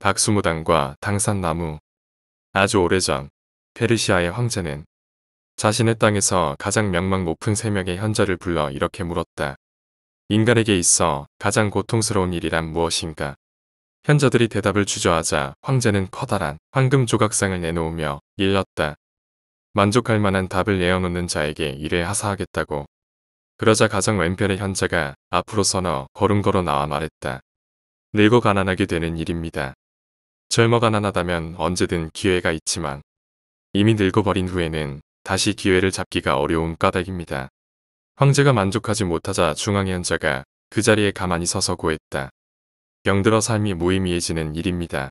박수무당과 당산나무 아주 오래전 페르시아의 황제는 자신의 땅에서 가장 명망 높은 세 명의 현자를 불러 이렇게 물었다. 인간에게 있어 가장 고통스러운 일이란 무엇인가? 현자들이 대답을 주저하자 황제는 커다란 황금 조각상을 내놓으며 일렀다. 만족할 만한 답을 내어놓는 자에게 이을 하사하겠다고. 그러자 가장 왼편의 현자가 앞으로 서너 걸음 걸어 나와 말했다. 늙어 가난하게 되는 일입니다. 젊어 가난하다면 언제든 기회가 있지만 이미 늙어버린 후에는 다시 기회를 잡기가 어려운 까닭입니다. 황제가 만족하지 못하자 중앙현자가 의그 자리에 가만히 서서 고했다. 병들어 삶이 무의미해지는 일입니다.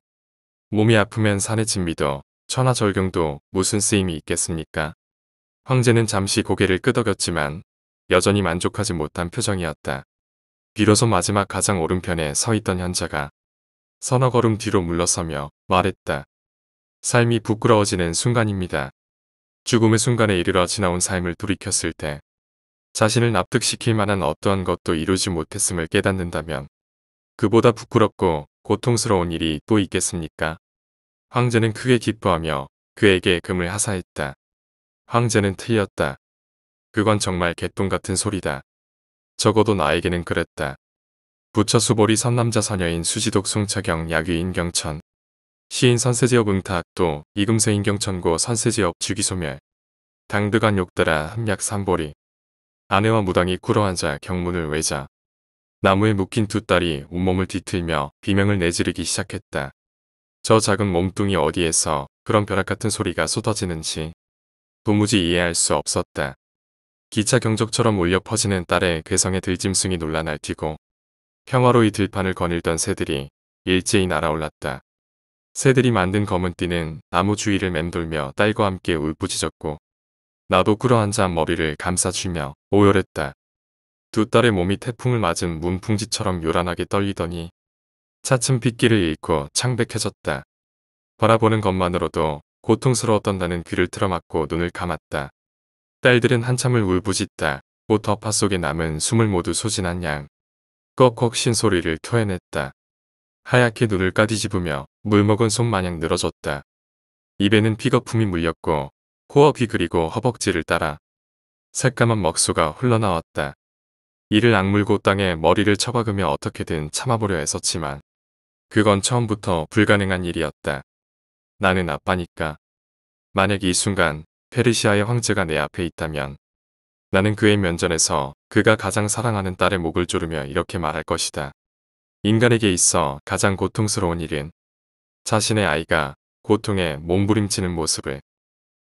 몸이 아프면 산의 진미도 천하절경도 무슨 쓰임이 있겠습니까? 황제는 잠시 고개를 끄덕였지만 여전히 만족하지 못한 표정이었다. 비로소 마지막 가장 오른편에 서 있던 현자가 서너 걸음 뒤로 물러서며 말했다. 삶이 부끄러워지는 순간입니다. 죽음의 순간에 이르러 지나온 삶을 돌이켰을 때 자신을 납득시킬 만한 어떠한 것도 이루지 못했음을 깨닫는다면 그보다 부끄럽고 고통스러운 일이 또 있겠습니까? 황제는 크게 기뻐하며 그에게 금을 하사했다. 황제는 틀렸다. 그건 정말 개똥 같은 소리다. 적어도 나에게는 그랬다. 부처 수보리 선남자 사녀인 수지독 송차경 약위인 경천 시인 선세지역 응탁 또 이금세인 경천고 선세지역 주기소멸 당드간 욕따라 함약 삼보리 아내와 무당이 꿇어앉아 경문을 외자 나무에 묶인 두 딸이 온몸을 뒤틀며 비명을 내지르기 시작했다. 저 작은 몸뚱이 어디에서 그런 벼락 같은 소리가 쏟아지는지 도무지 이해할 수 없었다. 기차 경적처럼 울려 퍼지는 딸의 괴성에 들짐승이 놀라 날뛰고 평화로이 들판을 거닐던 새들이 일제히 날아올랐다. 새들이 만든 검은 띠는 나무 주위를 맴돌며 딸과 함께 울부짖었고 나도 끌어앉아 머리를 감싸주며 오열했다. 두 딸의 몸이 태풍을 맞은 문풍지처럼 요란하게 떨리더니 차츰 빗길을 잃고 창백해졌다. 바라보는 것만으로도 고통스러웠던다는 귀를 틀어막고 눈을 감았다. 딸들은 한참을 울부짖다. 꽃 허파 속에 남은 숨을 모두 소진한 양 꺽꺽 신소리를 토해냈다. 하얗게 눈을 까디집으며 물먹은 손 마냥 늘어졌다. 입에는 피거품이 물렸고 호흡이 그리고 허벅지를 따라 새까만 먹수가 흘러나왔다. 이를 악물고 땅에 머리를 쳐박으며 어떻게든 참아보려 애썼지만 그건 처음부터 불가능한 일이었다. 나는 아빠니까. 만약 이 순간 페르시아의 황제가 내 앞에 있다면 나는 그의 면전에서 그가 가장 사랑하는 딸의 목을 조르며 이렇게 말할 것이다. 인간에게 있어 가장 고통스러운 일은 자신의 아이가 고통에 몸부림치는 모습을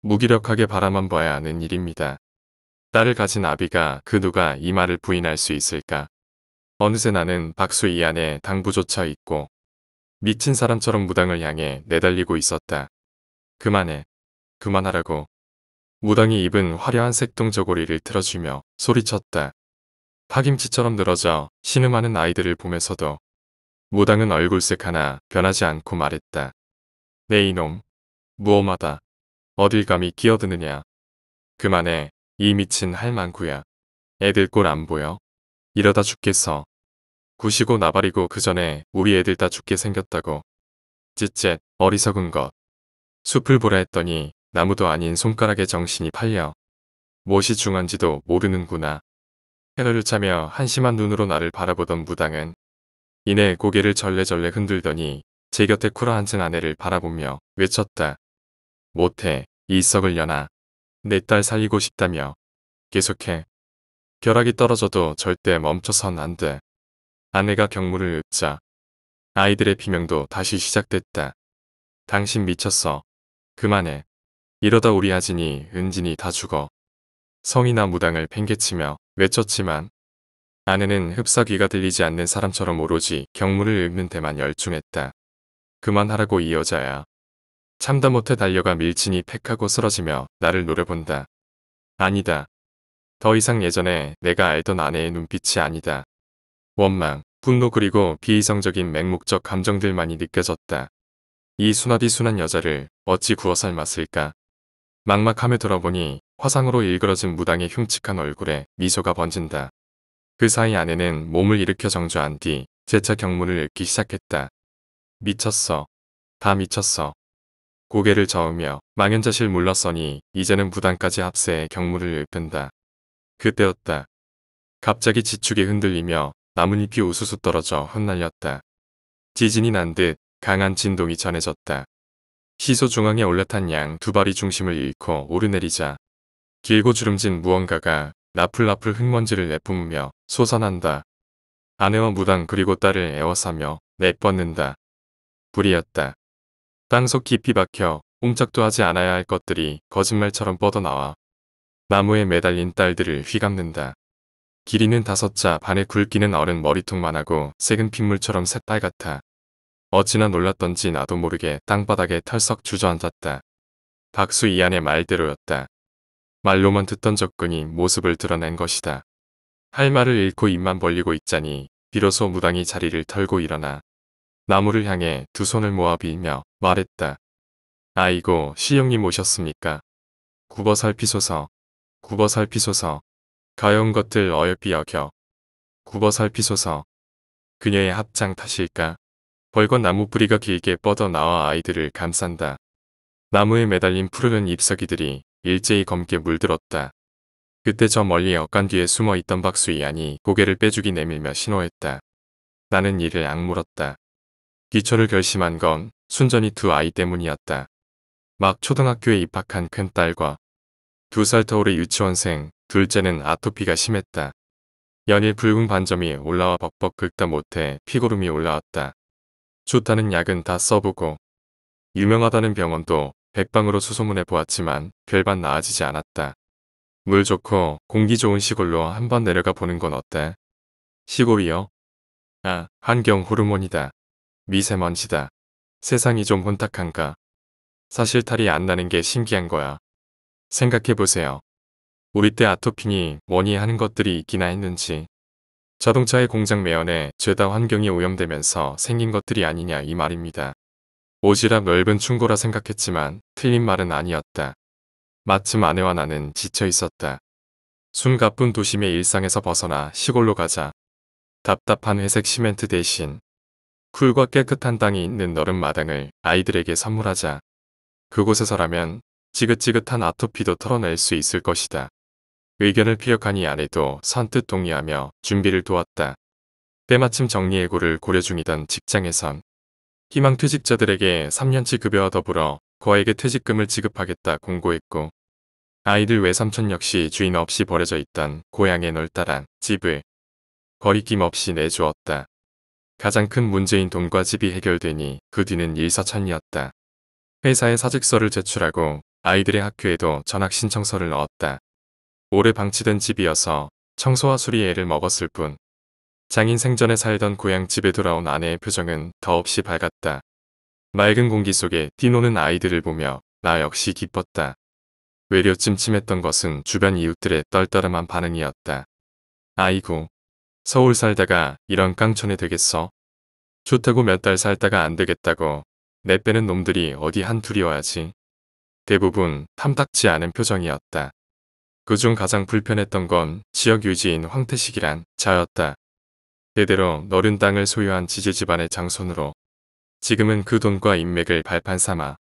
무기력하게 바라만 봐야 하는 일입니다. 딸을 가진 아비가 그 누가 이 말을 부인할 수 있을까? 어느새 나는 박수 이 안에 당부조차 있고 미친 사람처럼 무당을 향해 내달리고 있었다. 그만해. 그만하라고. 무당이 입은 화려한 색동저고리를 틀어주며 소리쳤다. 파김치처럼 늘어져 신음하는 아이들을 보면서도 무당은 얼굴색 하나 변하지 않고 말했다. 내 이놈, 무엄하다. 어딜 감히 끼어드느냐. 그만해, 이 미친 할망구야. 애들 꼴 안 보여? 이러다 죽겠어. 구시고 나발이고 그 전에 우리 애들 다 죽게 생겼다고. 찢째 어리석은 것. 숲을 보라 했더니 나무도 아닌 손가락의 정신이 팔려 무엇이 중한지도 모르는구나. 테러를 차며 한심한 눈으로 나를 바라보던 무당은 이내 고개를 절레절레 흔들더니 제 곁에 쿨한 앉은 아내를 바라보며 외쳤다. 못해 이 썩을 여나 내딸 살리고 싶다며 계속해. 벼락이 떨어져도 절대 멈춰선 안 돼. 아내가 경물을 읊자 아이들의 비명도 다시 시작됐다. 당신 미쳤어. 그만해. 이러다 우리 아진이 은진이 다 죽어. 성이나 무당을 팽개치며 외쳤지만 아내는 흡사귀가 들리지 않는 사람처럼 오로지 경문을 읊는 데만 열중했다. 그만하라고 이 여자야. 참다 못해 달려가 밀친이 팩하고 쓰러지며 나를 노려본다. 아니다. 더 이상 예전에 내가 알던 아내의 눈빛이 아니다. 원망, 분노 그리고 비이성적인 맹목적 감정들만이 느껴졌다. 이 순하디순한 여자를 어찌 구워 삶았을까? 막막함에 돌아보니 화상으로 일그러진 무당의 흉측한 얼굴에 미소가 번진다. 그 사이 아내는 몸을 일으켜 정주한 뒤 재차 경문을 읽기 시작했다. 미쳤어. 다 미쳤어. 고개를 저으며 망연자실 물렀서니 이제는 무당까지 합세해 경문을 읊는다. 그때였다. 갑자기 지축이 흔들리며 나뭇잎이 우수수 떨어져 흩날렸다. 지진이 난 듯 강한 진동이 전해졌다. 시소 중앙에 올라탄 양 두 발이 중심을 잃고 오르내리자 길고 주름진 무언가가 나풀나풀 흙먼지를 내뿜으며 솟아난다. 아내와 무당 그리고 딸을 애워싸며 내뻗는다. 불이었다. 땅속 깊이 박혀 꼼짝도 하지 않아야 할 것들이 거짓말처럼 뻗어나와 나무에 매달린 딸들을 휘감는다. 길이는 다섯 자반에 굵기는 어른 머리통만하고 색은 핏물처럼 새빨갛다. 어찌나 놀랐던지 나도 모르게 땅바닥에 털썩 주저앉았다. 박수 이안의 말대로였다. 말로만 듣던 접근이 모습을 드러낸 것이다. 할 말을 잃고 입만 벌리고 있자니 비로소 무당이 자리를 털고 일어나 나무를 향해 두 손을 모아 빌며 말했다. 아이고 시영님 오셨습니까? 굽어 살피소서 굽어 살피소서 가여운 것들 어여삐 여겨 굽어 살피소서 그녀의 합장 탓일까? 벌건 나무 뿌리가 길게 뻗어나와 아이들을 감싼다. 나무에 매달린 푸르른 잎서기들이 일제히 검게 물들었다. 그때 저 멀리 어간 뒤에 숨어 있던 박수이안이 고개를 빼주기 내밀며 신호했다. 나는 이를 악물었다. 귀초를 결심한 건 순전히 두 아이 때문이었다. 막 초등학교에 입학한 큰딸과 두 살 터울의 유치원생, 둘째는 아토피가 심했다. 연일 붉은 반점이 올라와 벅벅 긁다 못해 피고름이 올라왔다. 좋다는 약은 다 써보고 유명하다는 병원도 백방으로 수소문해 보았지만 별반 나아지지 않았다. 물 좋고 공기 좋은 시골로 한번 내려가 보는 건 어때? 시골이요? 아, 환경 호르몬이다. 미세먼지다. 세상이 좀 혼탁한가. 사실 탈이 안 나는 게 신기한 거야. 생각해보세요. 우리 때 아토피니 뭐니 하는 것들이 있기나 했는지 자동차의 공장 매연에 죄다 환경이 오염되면서 생긴 것들이 아니냐 이 말입니다. 오지랖 넓은 충고라 생각했지만 틀린 말은 아니었다. 마침 아내와 나는 지쳐 있었다. 숨가쁜 도심의 일상에서 벗어나 시골로 가자. 답답한 회색 시멘트 대신 쿨과 깨끗한 땅이 있는 너른 마당을 아이들에게 선물하자. 그곳에서라면 지긋지긋한 아토피도 털어낼 수 있을 것이다. 의견을 피력하니 아내도 선뜻 동의하며 준비를 도왔다. 때마침 정리해고를 고려 중이던 직장에선 희망퇴직자들에게 3년치 급여와 더불어 거액의 퇴직금을 지급하겠다 공고했고 아이들 외삼촌 역시 주인 없이 버려져 있던 고향의 널따란 집을 거리낌 없이 내주었다. 가장 큰 문제인 돈과 집이 해결되니 그 뒤는 일사천이었다 회사에 사직서를 제출하고 아이들의 학교에도 전학 신청서를 넣었다. 오래 방치된 집이어서 청소와 수리애를 먹었을 뿐 장인 생전에 살던 고향 집에 돌아온 아내의 표정은 더없이 밝았다. 맑은 공기 속에 뛰노는 아이들을 보며 나 역시 기뻤다. 외려 찜찜했던 것은 주변 이웃들의 떨떠름한 반응이었다. 아이고, 서울 살다가 이런 깡촌이 되겠어? 좋다고 몇 달 살다가 안 되겠다고 내 빼는 놈들이 어디 한둘이어야지. 대부분 탐탁지 않은 표정이었다. 그중 가장 불편했던 건 지역 유지인 황태식이란 자였다. 대대로 너른 땅을 소유한 지지 집안의 장손으로 지금은 그 돈과 인맥을 발판 삼아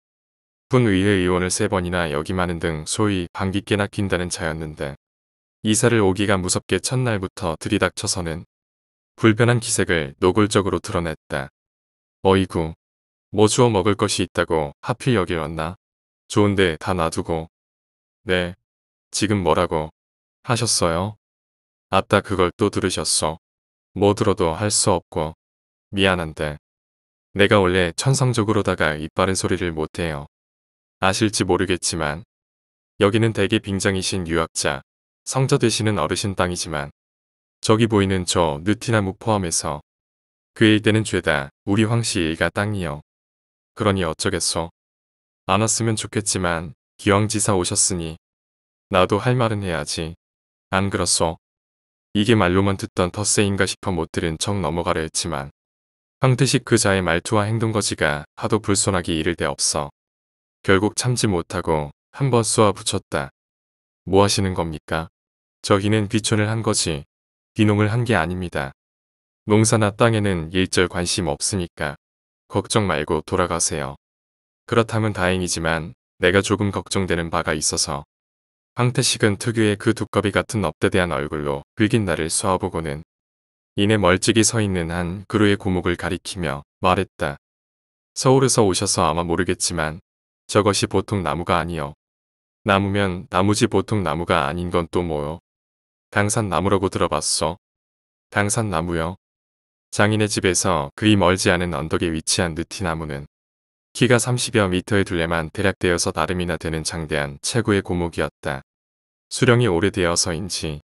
군의회 의원을 세 번이나 역임하는 등 소위 반기깨나 낀다는 자였는데 이사를 오기가 무섭게 첫날부터 들이닥쳐서는 불편한 기색을 노골적으로 드러냈다. 어이구, 뭐 주워 먹을 것이 있다고 하필 여길 왔나? 좋은데 다 놔두고. 네, 지금 뭐라고 하셨어요? 아따 그걸 또 들으셨어. 뭐 들어도 할 수 없고 미안한데 내가 원래 천성적으로다가 이 빠른 소리를 못해요. 아실지 모르겠지만 여기는 대개 빙장이신 유학자, 성자 되시는 어르신 땅이지만 저기 보이는 저 느티나무 포함해서 그의 때는 죄다 우리 황씨 일가 땅이요. 그러니 어쩌겠소. 안 왔으면 좋겠지만 기왕지사 오셨으니 나도 할 말은 해야지. 안 그렇소. 이게 말로만 듣던 텃세인가 싶어 못 들은 척 넘어가려 했지만 황태식 그자의 말투와 행동거지가 하도 불손하기 이를 데 없어. 결국 참지 못하고 한 번 쏘아 붙였다. 뭐 하시는 겁니까? 저기는 귀촌을 한 거지. 귀농을 한 게 아닙니다. 농사나 땅에는 일절 관심 없으니까 걱정 말고 돌아가세요. 그렇다면 다행이지만 내가 조금 걱정되는 바가 있어서 황태식은 특유의 그 두꺼비 같은 업대대한 얼굴로 귀긴 나를 쏘아보고는 이내 멀찍이 서 있는 한 그루의 고목을 가리키며 말했다. 서울에서 오셔서 아마 모르겠지만 저것이 보통 나무가 아니요. 나무면 나무지 보통 나무가 아닌 건 또 뭐요. 당산나무라고 들어봤어. 당산나무요. 장인의 집에서 그리 멀지 않은 언덕에 위치한 느티나무는 키가 30여 미터의 둘레만 대략 되어서 나름이나 되는 장대한 최고의 고목이었다. 수령이 오래되어서인지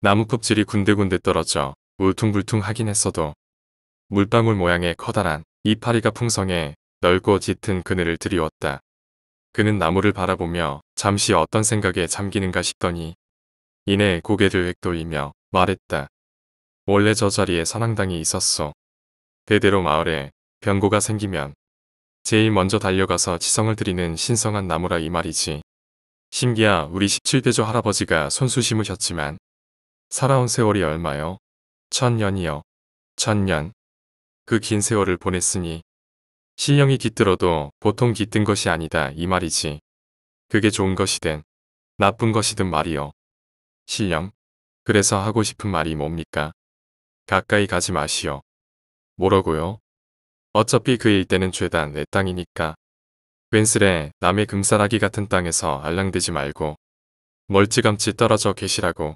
나무 껍질이 군데군데 떨어져 울퉁불퉁하긴 했어도 물방울 모양의 커다란 이파리가 풍성해 넓고 짙은 그늘을 드리웠다. 그는 나무를 바라보며 잠시 어떤 생각에 잠기는가 싶더니 이내 고개를 획돌이며 말했다. 원래 저 자리에 선왕당이 있었소. 대대로 마을에 변고가 생기면 제일 먼저 달려가서 지성을 드리는 신성한 나무라 이 말이지. 심기야 우리 17대조 할아버지가 손수 심으셨지만 살아온 세월이 얼마요? 천년이요. 천년. 그 긴 세월을 보냈으니 신령이 깃들어도 보통 깃든 것이 아니다 이 말이지. 그게 좋은 것이든 나쁜 것이든 말이요. 신령. 그래서 하고 싶은 말이 뭡니까? 가까이 가지 마시오. 뭐라고요? 어차피 그의 일대는 죄다 내 땅이니까. 웬스레 남의 금사라기 같은 땅에서 알랑대지 말고 멀찌감치 떨어져 계시라고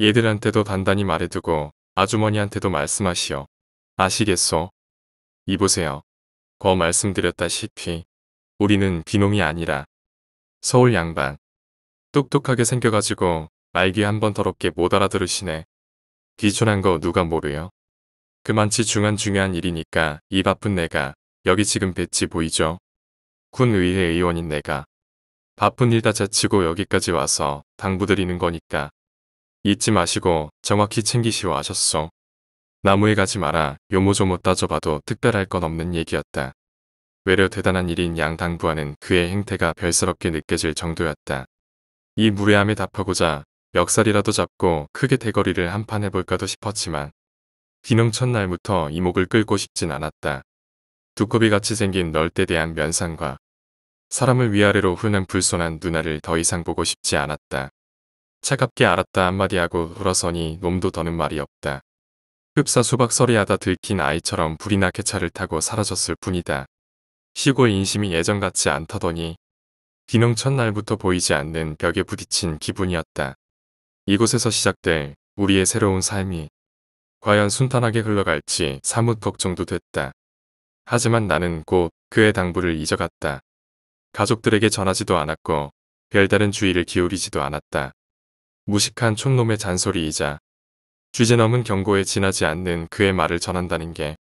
얘들한테도 단단히 말해두고 아주머니한테도 말씀하시오. 아시겠소? 이보세요. 거 말씀드렸다시피 우리는 귀농이 아니라 서울 양반. 똑똑하게 생겨가지고 말귀 한번 더럽게 못 알아들으시네. 귀촌한 거 누가 모르요? 그만치 중한 중요한 일이니까 이 바쁜 내가 여기 지금 배치 보이죠? 군의회 의원인 내가 바쁜 일다 자치고 여기까지 와서 당부드리는 거니까 잊지 마시고 정확히 챙기시오 하셨소. 나무에 가지 마라 요모조모 따져봐도 특별할 건 없는 얘기였다. 외려 대단한 일인 양 당부하는 그의 행태가 별스럽게 느껴질 정도였다. 이 무례함에 답하고자 역살이라도 잡고 크게 대거리를 한판 해볼까도 싶었지만 기능 첫날부터 이목을 끌고 싶진 않았다. 두꺼비같이 생긴 널때 대한 면상과 사람을 위아래로 흐한 불손한 누나를 더 이상 보고 싶지 않았다. 차갑게 알았다 한마디 하고 돌아서니 놈도 더는 말이 없다. 흡사수박서리하다 들킨 아이처럼 불이나 게차를 타고 사라졌을 뿐이다. 시골 인심이 예전 같지 않더더니 기능 첫날부터 보이지 않는 벽에 부딪힌 기분이었다. 이곳에서 시작될 우리의 새로운 삶이 과연 순탄하게 흘러갈지 사뭇 걱정도 됐다. 하지만 나는 곧 그의 당부를 잊어갔다. 가족들에게 전하지도 않았고 별다른 주의를 기울이지도 않았다. 무식한 촌놈의 잔소리이자 쥐제넘은 경고에 지나지 않는 그의 말을 전한다는 게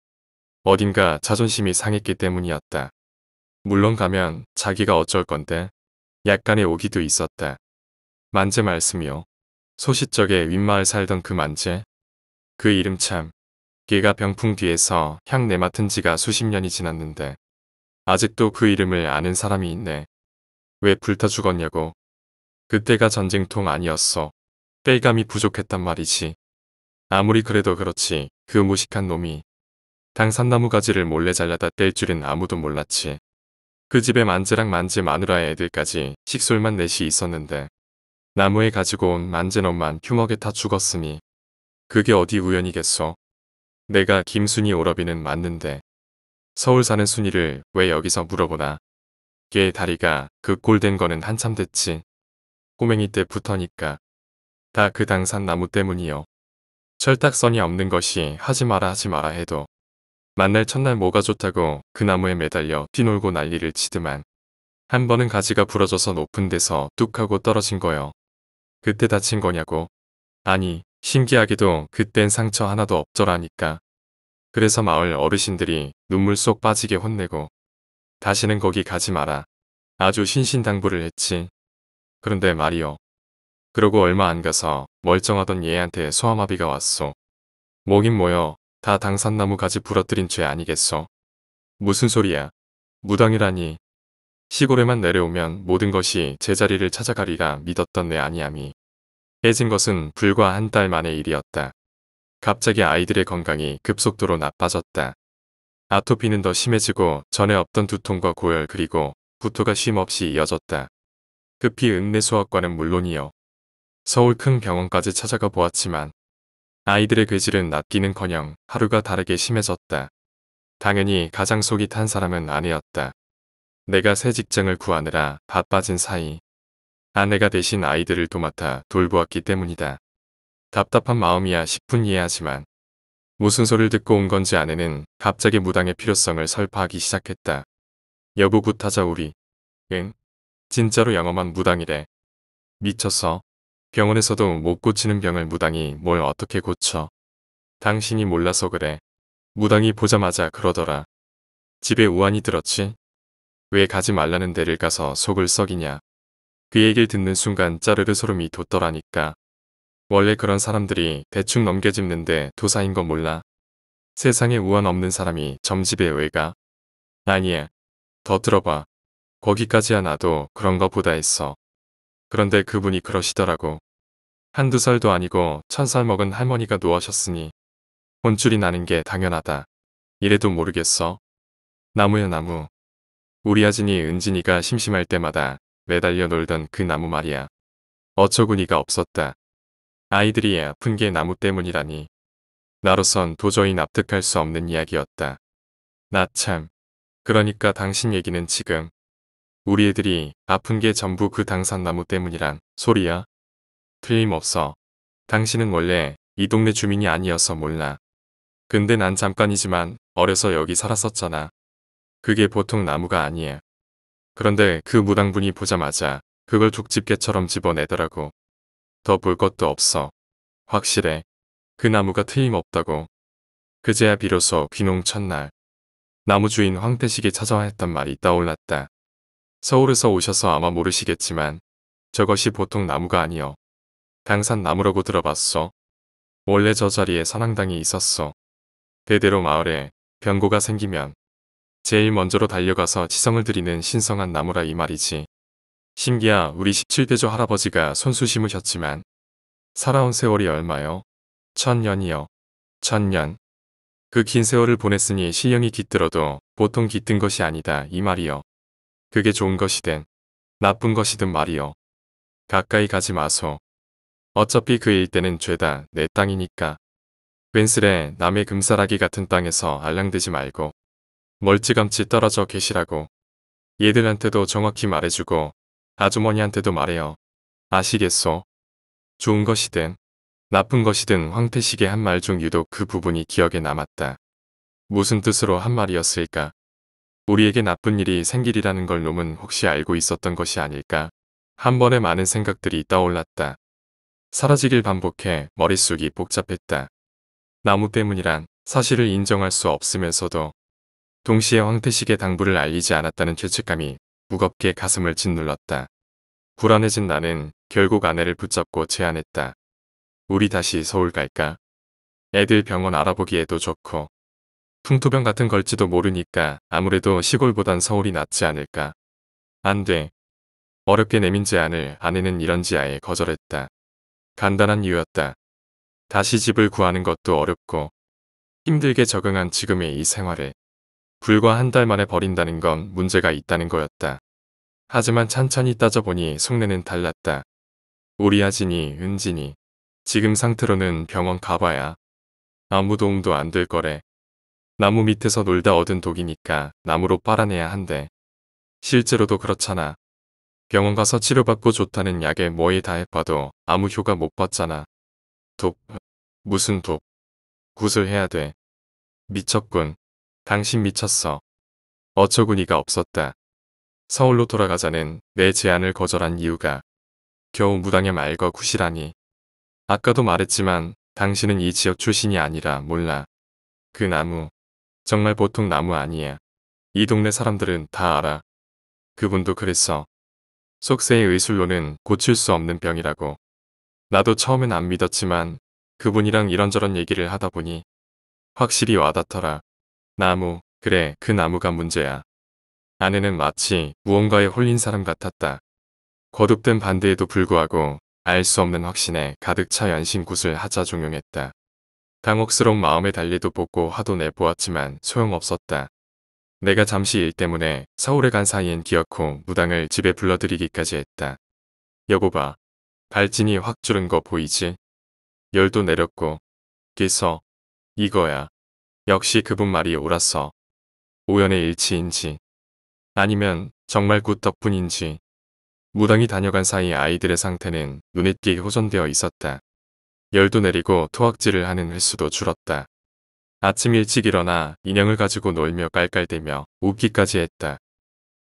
어딘가 자존심이 상했기 때문이었다. 물론 가면 자기가 어쩔 건데 약간의 오기도 있었다. 만재 말씀이요. 소시적에 윗마을 살던 그 만재 그 이름 참. 걔가 병풍 뒤에서 향 내맡은 지가 수십 년이 지났는데 아직도 그 이름을 아는 사람이 있네. 왜 불타 죽었냐고. 그때가 전쟁통 아니었어. 뺄감이 부족했단 말이지. 아무리 그래도 그렇지 그 무식한 놈이 당산나무 가지를 몰래 잘라다 뗄 줄은 아무도 몰랐지. 그 집에 만재랑 만재 마누라의 애들까지 식솔만 넷이 있었는데 나무에 가지고 온 만재놈만 휴먹에 타 죽었으니 그게 어디 우연이겠어. 내가 김순이 오러비는 맞는데 서울 사는 순이를 왜 여기서 물어보나. 걔 다리가 그 꼴 된 거는 한참 됐지. 꼬맹이 때 붙으니까 다 그 당산 나무 때문이요. 철딱선이 없는 것이 하지 마라 하지 마라 해도 만날 첫날 뭐가 좋다고 그 나무에 매달려 뛰놀고 난리를 치드만 한 번은 가지가 부러져서 높은 데서 뚝 하고 떨어진 거요. 그때 다친 거냐고. 아니 신기하게도 그땐 상처 하나도 없더라니까. 그래서 마을 어르신들이 눈물 속 빠지게 혼내고 다시는 거기 가지 마라. 아주 신신당부를 했지. 그런데 말이요. 그러고 얼마 안 가서 멀쩡하던 얘한테 소아마비가 왔소. 뭐긴 뭐여 다 당산나무 가지 부러뜨린 죄 아니겠소. 무슨 소리야. 무당이라니. 시골에만 내려오면 모든 것이 제자리를 찾아가리라 믿었던 내 아니함이 깨진 것은 불과 한 달 만의 일이었다. 갑자기 아이들의 건강이 급속도로 나빠졌다. 아토피는 더 심해지고 전에 없던 두통과 고열 그리고 구토가 쉼없이 이어졌다. 급히 읍내소아과는 물론이요. 서울 큰 병원까지 찾아가 보았지만 아이들의 괴질은 낫기는커녕 하루가 다르게 심해졌다. 당연히 가장 속이 탄 사람은 아내였다. 내가 새 직장을 구하느라 바빠진 사이 아내가 대신 아이들을 도맡아 돌보았기 때문이다. 답답한 마음이야 싶은 이해하지만 무슨 소리를 듣고 온 건지 아내는 갑자기 무당의 필요성을 설파하기 시작했다. 여보 굿하자 우리. 응? 진짜로 영험한 무당이래. 미쳤어. 병원에서도 못 고치는 병을 무당이 뭘 어떻게 고쳐. 당신이 몰라서 그래. 무당이 보자마자 그러더라. 집에 우환이 들었지? 왜 가지 말라는 데를 가서 속을 썩이냐. 그 얘기를 듣는 순간 짜르르 소름이 돋더라니까. 원래 그런 사람들이 대충 넘겨짚는데 도사인 건 몰라. 세상에 우한 없는 사람이 점집에 왜가? 아니야. 더 들어봐. 거기까지야 나도 그런거 보다 했어. 그런데 그분이 그러시더라고. 한두 살도 아니고 천 살 먹은 할머니가 노하셨으니 혼줄이 나는 게 당연하다. 이래도 모르겠어. 나무야 나무. 우리 아진이 은진이가 심심할 때마다 매달려 놀던 그 나무 말이야. 어처구니가 없었다. 아이들이 아픈 게 나무 때문이라니. 나로선 도저히 납득할 수 없는 이야기였다. 나 참. 그러니까 당신 얘기는 지금. 우리 애들이 아픈 게 전부 그 당산나무 때문이란 소리야? 틀림없어. 당신은 원래 이 동네 주민이 아니어서 몰라. 근데 난 잠깐이지만 어려서 여기 살았었잖아. 그게 보통 나무가 아니야. 그런데 그 무당분이 보자마자 그걸 족집게처럼 집어내더라고. 더 볼 것도 없어. 확실해. 그 나무가 틀림없다고. 그제야 비로소 귀농 첫날. 나무 주인 황태식이 찾아와 했던 말이 떠올랐다. 서울에서 오셔서 아마 모르시겠지만 저것이 보통 나무가 아니여. 당산 나무라고 들어봤어. 원래 저 자리에 선왕당이 있었어. 대대로 마을에 변고가 생기면 제일 먼저로 달려가서 지성을 드리는 신성한 나무라 이 말이지. 신기야 우리 17대조 할아버지가 손수 심으셨지만 살아온 세월이 얼마요? 천년이요. 천년. 그 긴 세월을 보냈으니 실령이 깃들어도 보통 깃든 것이 아니다 이 말이요. 그게 좋은 것이든 나쁜 것이든 말이요. 가까이 가지 마소. 어차피 그일때는 죄다 내 땅이니까. 웬스레 남의 금사라기 같은 땅에서 알랑대지 말고 멀찌감치 떨어져 계시라고. 얘들한테도 정확히 말해주고 아주머니한테도 말해요. 아시겠소? 좋은 것이든 나쁜 것이든 황태식의 한 말 중 유독 그 부분이 기억에 남았다. 무슨 뜻으로 한 말이었을까? 우리에게 나쁜 일이 생길이라는 걸 놈은 혹시 알고 있었던 것이 아닐까? 한 번에 많은 생각들이 떠올랐다. 사라지길 반복해 머릿속이 복잡했다. 나무 때문이란 사실을 인정할 수 없으면서도 동시에 황태식의 당부를 알리지 않았다는 죄책감이 무겁게 가슴을 짓눌렀다. 불안해진 나는 결국 아내를 붙잡고 제안했다. 우리 다시 서울 갈까? 애들 병원 알아보기에도 좋고 풍토병 같은 걸지도 모르니까 아무래도 시골보단 서울이 낫지 않을까. 안 돼. 어렵게 내민 제안을 아내는 이런 지 아예 거절했다. 간단한 이유였다. 다시 집을 구하는 것도 어렵고 힘들게 적응한 지금의 이 생활에 불과 한 달 만에 버린다는 건 문제가 있다는 거였다. 하지만 찬찬히 따져보니 속내는 달랐다. 우리 아진이, 은진이. 지금 상태로는 병원 가봐야 아무 도움도 안 될 거래. 나무 밑에서 놀다 얻은 독이니까 나무로 빨아내야 한대. 실제로도 그렇잖아. 병원 가서 치료받고 좋다는 약에 뭐에 다 해봐도 아무 효과 못 봤잖아. 독. 무슨 독. 굿을 해야 돼. 미쳤군. 당신 미쳤어. 어처구니가 없었다. 서울로 돌아가자는 내 제안을 거절한 이유가 겨우 무당의 말과 구시라니. 아까도 말했지만 당신은 이 지역 출신이 아니라 몰라. 그 나무. 정말 보통 나무 아니야. 이 동네 사람들은 다 알아. 그분도 그랬어. 속세의 의술로는 고칠 수 없는 병이라고. 나도 처음엔 안 믿었지만 그분이랑 이런저런 얘기를 하다 보니 확실히 와닿더라. 나무, 그래, 그 나무가 문제야. 아내는 마치 무언가에 홀린 사람 같았다. 거듭된 반대에도 불구하고 알 수 없는 확신에 가득 차 연신굿을 하자 종용했다. 당혹스러운 마음에 달리도 보고 화도 내보았지만 소용없었다. 내가 잠시 일 때문에 서울에 간 사이엔 기어코 무당을 집에 불러들이기까지 했다. 여보봐. 발진이 확 줄은 거 보이지? 열도 내렸고. 깨서. 이거야. 역시 그분 말이 옳았어. 우연의 일치인지 아니면 정말 굿 덕분인지 무당이 다녀간 사이 아이들의 상태는 눈에 띄게 호전되어 있었다. 열도 내리고 토악질을 하는 횟수도 줄었다. 아침 일찍 일어나 인형을 가지고 놀며 깔깔대며 웃기까지 했다.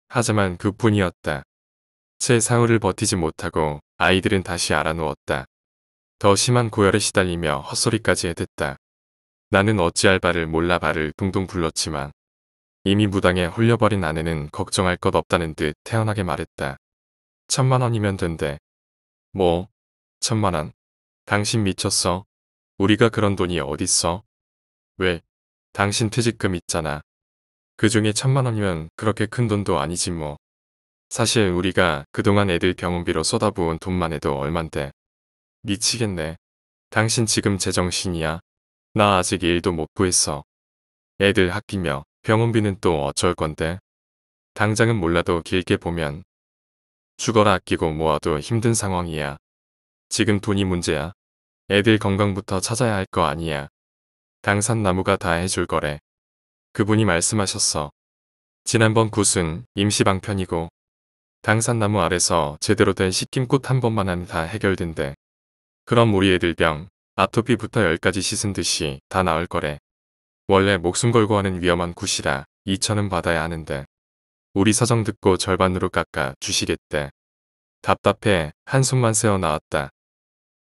하지만 그뿐이었다. 채 상우를 버티지 못하고 아이들은 다시 알아누웠다. 더 심한 고열에 시달리며 헛소리까지 해댔다. 나는 어찌할 바를 몰라 발을 둥둥 굴렀지만 이미 무당에 홀려버린 아내는 걱정할 것 없다는 듯 태연하게 말했다. 천만 원이면 된대. 뭐? 천만 원. 당신 미쳤어? 우리가 그런 돈이 어딨어? 왜? 당신 퇴직금 있잖아. 그 중에 천만 원이면 그렇게 큰 돈도 아니지 뭐. 사실 우리가 그동안 애들 병원비로 쏟아부은 돈만 해도 얼만데. 미치겠네. 당신 지금 제정신이야. 나 아직 일도 못 구했어. 애들 학비며 병원비는 또 어쩔 건데. 당장은 몰라도 길게 보면 죽어라 아끼고 모아도 힘든 상황이야. 지금 돈이 문제야. 애들 건강부터 찾아야 할 거 아니야. 당산나무가 다 해줄 거래. 그분이 말씀하셨어. 지난번 굿은 임시방편이고 당산나무 아래서 제대로 된시김꽃한 번만 하면 다 해결된대. 그럼 우리 애들 병 아토피부터 열까지 씻은 듯이 다 나을 거래. 원래 목숨 걸고 하는 위험한 굿이라 2천은 받아야 하는데 우리 사정 듣고 절반으로 깎아 주시겠대. 답답해 한숨만 새어 나왔다.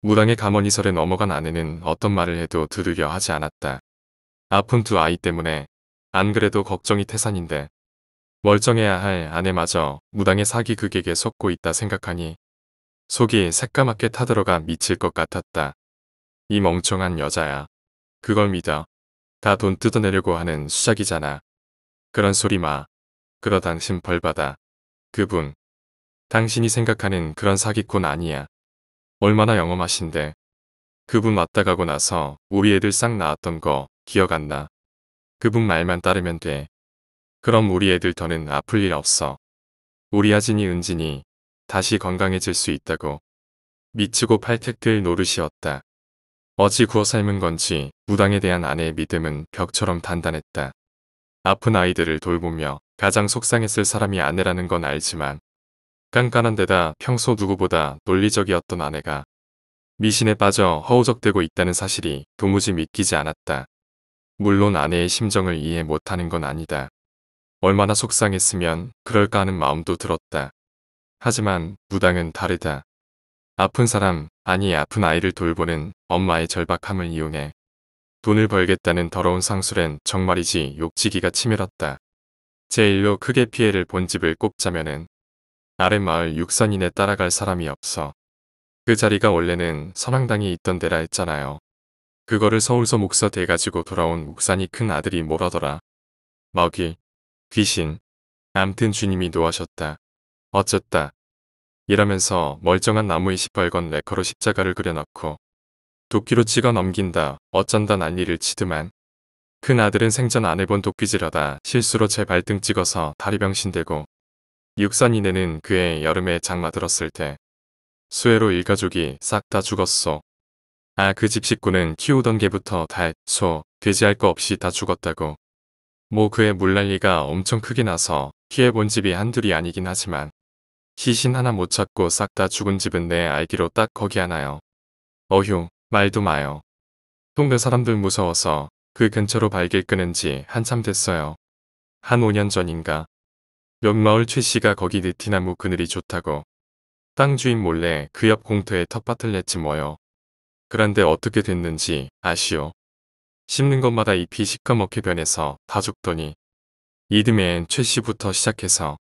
무당의 가머니설에 넘어간 아내는 어떤 말을 해도 들으려 하지 않았다. 아픈 두 아이 때문에 안 그래도 걱정이 태산인데 멀쩡해야 할 아내마저 무당의 사기 극에게 속고 있다 생각하니 속이 새까맣게 타들어가 미칠 것 같았다. 이 멍청한 여자야. 그걸 믿어. 다 돈 뜯어내려고 하는 수작이잖아. 그런 소리 마. 그러 당신 벌받아. 그분. 당신이 생각하는 그런 사기꾼 아니야. 얼마나 영험하신데. 그분 왔다 가고 나서 우리 애들 싹나았던거 기억 안 나. 그분 말만 따르면 돼. 그럼 우리 애들 더는 아플 일 없어. 우리 아진이 은진이 다시 건강해질 수 있다고. 미치고 팔택될 노릇이었다. 어찌 구워 삶은 건지 무당에 대한 아내의 믿음은 벽처럼 단단했다. 아픈 아이들을 돌보며 가장 속상했을 사람이 아내라는 건 알지만 깐깐한 데다 평소 누구보다 논리적이었던 아내가 미신에 빠져 허우적대고 있다는 사실이 도무지 믿기지 않았다. 물론 아내의 심정을 이해 못하는 건 아니다. 얼마나 속상했으면 그럴까 하는 마음도 들었다. 하지만 무당은 다르다. 아픈 사람, 아니 아픈 아이를 돌보는 엄마의 절박함을 이용해 돈을 벌겠다는 더러운 상술엔 정말이지 욕지기가 치밀었다. 제일로 크게 피해를 본 집을 꼽자면은 아랫마을 육산인에 따라갈 사람이 없어. 그 자리가 원래는 선왕당이 있던 데라 했잖아요. 그거를 서울서 목사 돼가지고 돌아온 목산이 큰 아들이 뭐라더라. 먹이, 귀신, 암튼 주님이 노하셨다. 어쨌다. 이라면서 멀쩡한 나무의 시뻘건 레커로 십자가를 그려넣고 도끼로 찍어 넘긴다 어쩐다 난리를 치드만 큰 아들은 생전 안 해본 도끼질하다 실수로 제 발등 찍어서 다리 병신되고 육산이네는 그해 여름에 장마 들었을 때 수해로 일가족이 싹 다 죽었소. 아 그 집 식구는 키우던 개부터 달, 소, 돼지 할 거 없이 다 죽었다고. 뭐 그의 물난리가 엄청 크게 나서 피해본 집이 한둘이 아니긴 하지만 시신 하나 못 찾고 싹 다 죽은 집은 내 알기로 딱 거기 하나요. 어휴, 말도 마요. 동네 사람들 무서워서 그 근처로 발길 끄는 지 한참 됐어요. 한 5년 전인가. 몇마을최 씨가 거기 느티나무 그늘이 좋다고. 땅 주인 몰래 그 옆 공터에 텃밭을 냈지 뭐요. 그런데 어떻게 됐는지 아시오. 심는 것마다 잎이 시커멓게 변해서 다 죽더니 이듬해엔 최 씨부터 시작해서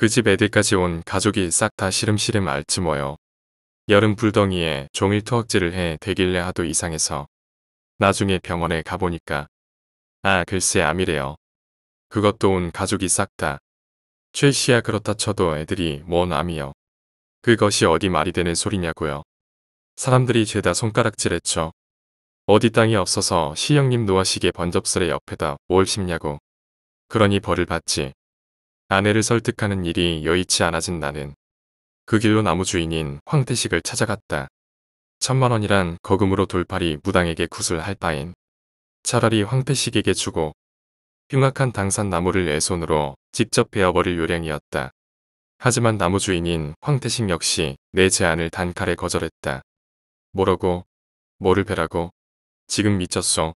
그집 애들까지 온 가족이 싹 다 시름시름 앓지 뭐여 여름 불덩이에 종일 투억질을 해 되길래 하도 이상해서 나중에 병원에 가보니까 아 글쎄 암이래요. 그것도 온 가족이 싹 다. 최씨야 그렇다 쳐도 애들이 뭔암이여 그것이 어디 말이 되는 소리냐고요. 사람들이 죄다 손가락질했죠. 어디 땅이 없어서 시영님 노하시게 번접스레 옆에다 뭘 심냐고. 그러니 벌을 받지. 아내를 설득하는 일이 여의치 않아진 나는 그 길로 나무 주인인 황태식을 찾아갔다. 천만 원이란 거금으로 돌팔이 무당에게 구슬할 바인 차라리 황태식에게 주고 흉악한 당산 나무를 내손으로 직접 베어버릴 요량이었다. 하지만 나무 주인인 황태식 역시 내 제안을 단칼에 거절했다. 뭐라고? 뭐를 베라고? 지금 미쳤어.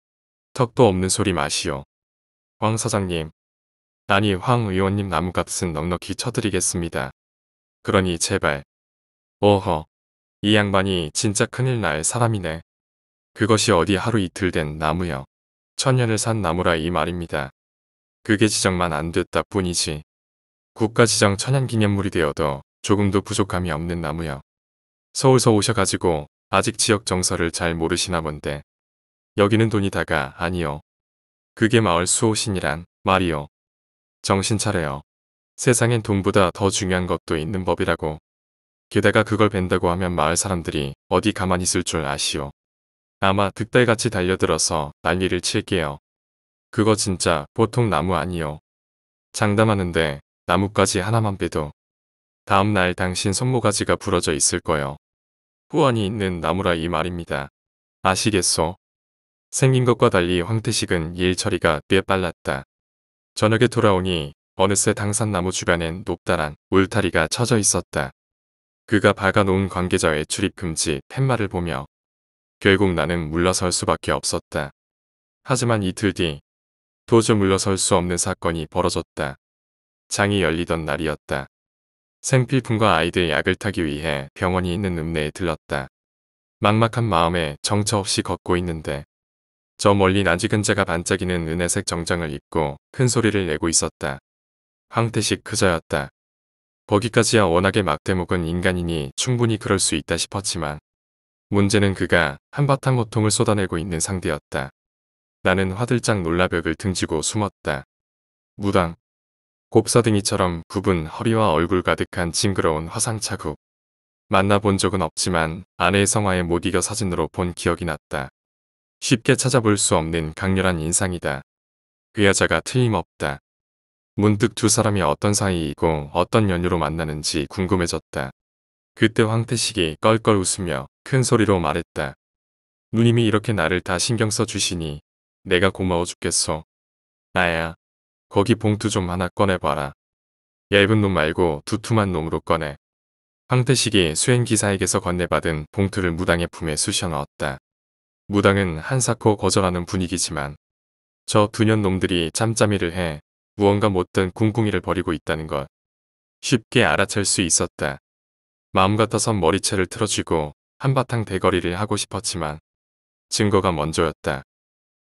턱도 없는 소리 마시오. 황 사장님, 아니 황 의원님 나무값은 넉넉히 쳐드리겠습니다. 그러니 제발. 어허. 이 양반이 진짜 큰일 날 사람이네. 그것이 어디 하루 이틀 된 나무여. 천년을 산 나무라 이 말입니다. 그게 지정만 안 됐다 뿐이지. 국가 지정 천연기념물이 되어도 조금도 부족함이 없는 나무여. 서울서 오셔가지고 아직 지역 정서를 잘 모르시나 본데. 여기는 돈이다가 아니요. 그게 마을 수호신이란 말이요. 정신 차려요. 세상엔 돈보다 더 중요한 것도 있는 법이라고. 게다가 그걸 벤다고 하면 마을 사람들이 어디 가만히 있을 줄 아시오. 아마 득달같이 달려들어서 난리를 칠게요. 그거 진짜 보통 나무 아니요. 장담하는데 나뭇가지 하나만 빼도 다음날 당신 손모가지가 부러져 있을 거요. 후원이 있는 나무라 이 말입니다. 아시겠소? 생긴 것과 달리 황태식은 일 처리가 꽤 빨랐다. 저녁에 돌아오니 어느새 당산나무 주변엔 높다란 울타리가 쳐져 있었다. 그가 박아놓은 관계자의 출입금지 팻말을 보며 결국 나는 물러설 수밖에 없었다. 하지만 이틀 뒤 도저히 물러설 수 없는 사건이 벌어졌다. 장이 열리던 날이었다. 생필품과 아이들 의 약을 타기 위해 병원이 있는 읍내에 들렀다. 막막한 마음에 정처 없이 걷고 있는데 저 멀리 난지근자가 반짝이는 은혜색 정장을 입고 큰 소리를 내고 있었다. 황태식 그자였다. 거기까지야 워낙에 막대목은 인간이니 충분히 그럴 수 있다 싶었지만 문제는 그가 한바탕 고통을 쏟아내고 있는 상대였다. 나는 화들짝 놀라 벽을 등지고 숨었다. 무당. 곱사등이처럼 굽은 허리와 얼굴 가득한 징그러운 화상차국. 만나본 적은 없지만 아내의 성화에 못 이겨 사진으로 본 기억이 났다. 쉽게 찾아볼 수 없는 강렬한 인상이다. 그 여자가 틀림없다. 문득 두 사람이 어떤 사이이고 어떤 연유로 만나는지 궁금해졌다. 그때 황태식이 껄껄 웃으며 큰 소리로 말했다. 누님이 이렇게 나를 다 신경 써주시니 내가 고마워 죽겠소. 나야, 거기 봉투 좀 하나 꺼내봐라. 얇은 놈 말고 두툼한 놈으로 꺼내. 황태식이 수행기사에게서 건네받은 봉투를 무당의 품에 쑤셔 넣었다. 무당은 한사코 거절하는 분위기지만 저 두년 놈들이 짬짬이를 해 무언가 못된 궁궁이를 버리고 있다는 것 쉽게 알아챌 수 있었다. 마음 같아선 머리채를 틀어쥐고 한바탕 대거리를 하고 싶었지만 증거가 먼저였다.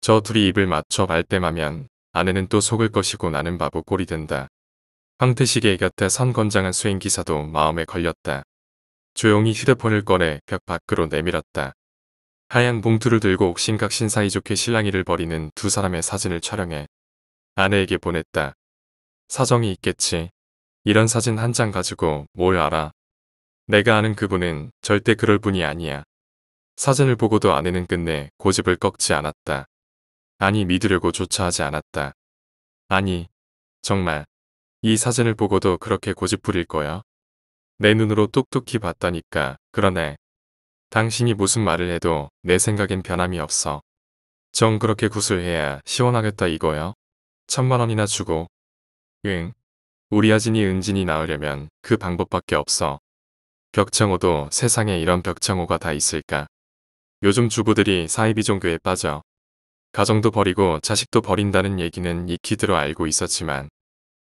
저 둘이 입을 맞춰 발때마면 아내는 또 속을 것이고 나는 바보 꼴이 된다. 황태식의 곁에 선 건장한 수행기사도 마음에 걸렸다. 조용히 휴대폰을 꺼내 벽 밖으로 내밀었다. 하얀 봉투를 들고 옥신각신 사이좋게 실랑이를 벌이는 두 사람의 사진을 촬영해 아내에게 보냈다. 사정이 있겠지. 이런 사진 한 장 가지고 뭘 알아. 내가 아는 그분은 절대 그럴 분이 아니야. 사진을 보고도 아내는 끝내 고집을 꺾지 않았다. 아니 믿으려고 조차 하지 않았다. 아니 정말 이 사진을 보고도 그렇게 고집 부릴 거야? 내 눈으로 똑똑히 봤다니까 그러네 당신이 무슨 말을 해도 내 생각엔 변함이 없어. 정 그렇게 구슬해야 시원하겠다 이거야. 천만 원이나 주고. 응. 우리 아진이 은진이 낳으려면 그 방법밖에 없어. 벽창호도 세상에 이런 벽창호가 다 있을까. 요즘 주부들이 사이비 종교에 빠져. 가정도 버리고 자식도 버린다는 얘기는 익히 들어 알고 있었지만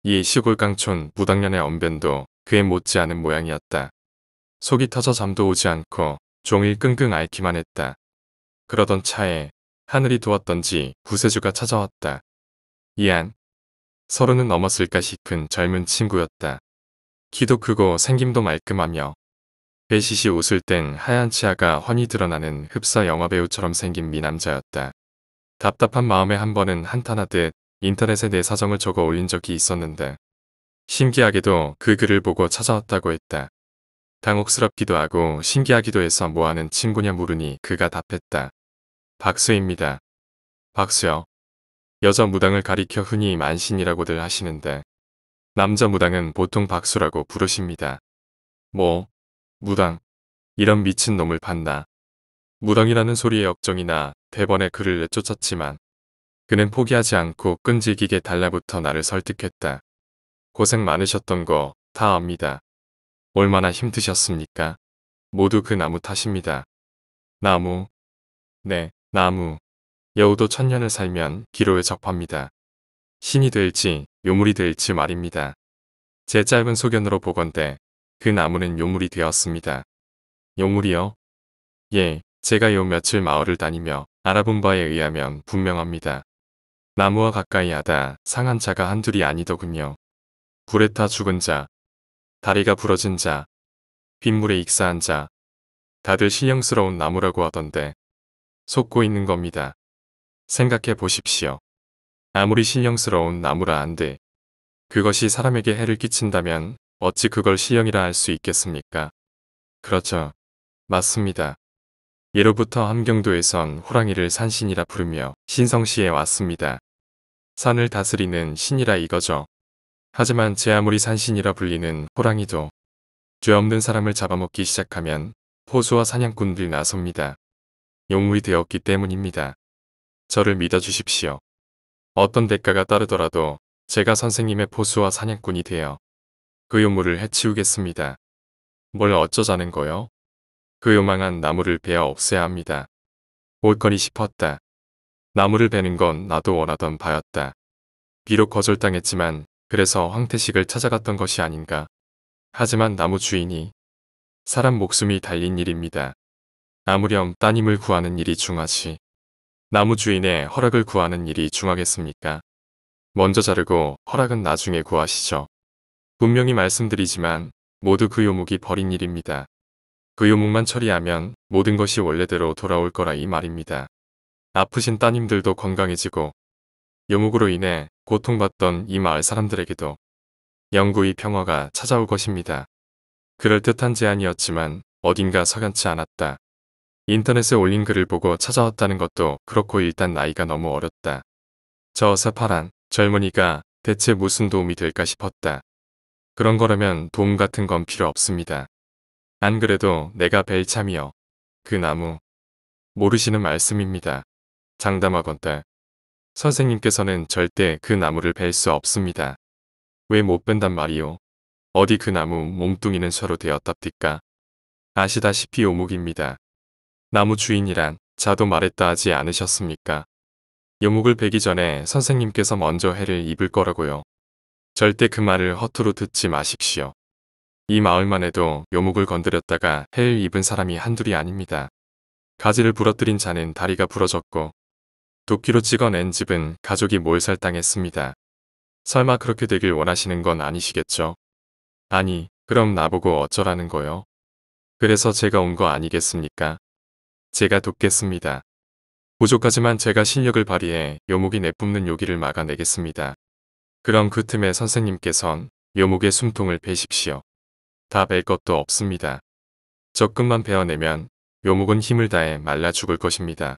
이 시골 강촌 무당년의 언변도 그에 못지않은 모양이었다. 속이 터져 잠도 오지 않고 종일 끙끙 앓기만 했다. 그러던 차에 하늘이 도왔던지 구세주가 찾아왔다. 이안. 서른은 넘었을까 싶은 젊은 친구였다. 키도 크고 생김도 말끔하며 배시시 웃을 땐 하얀 치아가 훤히 드러나는 흡사 영화배우처럼 생긴 미남자였다. 답답한 마음에 한 번은 한탄하듯 인터넷에 내 사정을 적어 올린 적이 있었는데 신기하게도 그 글을 보고 찾아왔다고 했다. 당혹스럽기도 하고 신기하기도 해서 뭐하는 친구냐 물으니 그가 답했다. 박수입니다. 박수요. 여자 무당을 가리켜 흔히 만신이라고들 하시는데 남자 무당은 보통 박수라고 부르십니다. 뭐? 무당. 이런 미친놈을 봤나. 무당이라는 소리에 역정이나 대번에 그를 내쫓았지만 그는 포기하지 않고 끈질기게 달라붙어 나를 설득했다. 고생 많으셨던 거 다 압니다. 얼마나 힘드셨습니까? 모두 그 나무 탓입니다. 나무. 네, 나무. 여우도 천년을 살면 기로에 접합니다. 신이 될지 요물이 될지 말입니다. 제 짧은 소견으로 보건대 그 나무는 요물이 되었습니다. 요물이요? 예, 제가 요 며칠 마을을 다니며 알아본 바에 의하면 분명합니다. 나무와 가까이 하다 상한 자가 한둘이 아니더군요. 불레타 죽은 자, 다리가 부러진 자, 빗물에 익사한 자, 다들 신령스러운 나무라고 하던데 속고 있는 겁니다. 생각해 보십시오. 아무리 신령스러운 나무라 한들 그것이 사람에게 해를 끼친다면 어찌 그걸 신령이라 할 수 있겠습니까? 그렇죠. 맞습니다. 예로부터 함경도에선 호랑이를 산신이라 부르며 신성시에 왔습니다. 산을 다스리는 신이라 이거죠. 하지만 제 아무리 산신이라 불리는 호랑이도 죄 없는 사람을 잡아먹기 시작하면 포수와 사냥꾼들이 나섭니다. 용물이 되었기 때문입니다. 저를 믿어주십시오. 어떤 대가가 따르더라도 제가 선생님의 포수와 사냥꾼이 되어 그 요물을 해치우겠습니다. 뭘 어쩌자는 거요? 그 요망한 나무를 베어 없애야 합니다. 올거리 싶었다. 나무를 베는 건 나도 원하던 바였다. 비록 거절당했지만 그래서 황태식을 찾아갔던 것이 아닌가. 하지만 나무 주인이 사람 목숨이 달린 일입니다. 아무렴 따님을 구하는 일이 중하지. 나무 주인의 허락을 구하는 일이 중하겠습니까? 먼저 자르고 허락은 나중에 구하시죠. 분명히 말씀드리지만 모두 그 요목이 버린 일입니다. 그 요목만 처리하면 모든 것이 원래대로 돌아올 거라 이 말입니다. 아프신 따님들도 건강해지고 요목으로 인해 고통받던 이 마을 사람들에게도 영구히 평화가 찾아올 것입니다. 그럴듯한 제안이었지만 어딘가 서연치 않았다. 인터넷에 올린 글을 보고 찾아왔다는 것도 그렇고 일단 나이가 너무 어렸다. 저 새파란 젊은이가 대체 무슨 도움이 될까 싶었다. 그런 거라면 도움 같은 건 필요 없습니다. 안 그래도 내가 벨참이여. 그 나무. 모르시는 말씀입니다. 장담하건대 선생님께서는 절대 그 나무를 뺄수 없습니다. 왜못 뺀단 말이오. 어디 그 나무 몸뚱이는 쇠로 되었답디까. 아시다시피 요목입니다 나무 주인이란 자도 말했다 하지 않으셨습니까? 요목을 베기 전에 선생님께서 먼저 해를 입을 거라고요. 절대 그 말을 허투루 듣지 마십시오. 이 마을만 해도 요목을 건드렸다가 해를 입은 사람이 한둘이 아닙니다. 가지를 부러뜨린 자는 다리가 부러졌고 도끼로 찍어낸 집은 가족이 몰살당했습니다. 설마 그렇게 되길 원하시는 건 아니시겠죠? 아니, 그럼 나보고 어쩌라는 거요? 그래서 제가 온 거 아니겠습니까? 제가 돕겠습니다. 부족하지만 제가 실력을 발휘해 요목이 내뿜는 요기를 막아내겠습니다. 그럼 그 틈에 선생님께선 요목의 숨통을 베십시오. 다뺄 것도 없습니다. 적금만 베어내면 요목은 힘을 다해 말라 죽을 것입니다.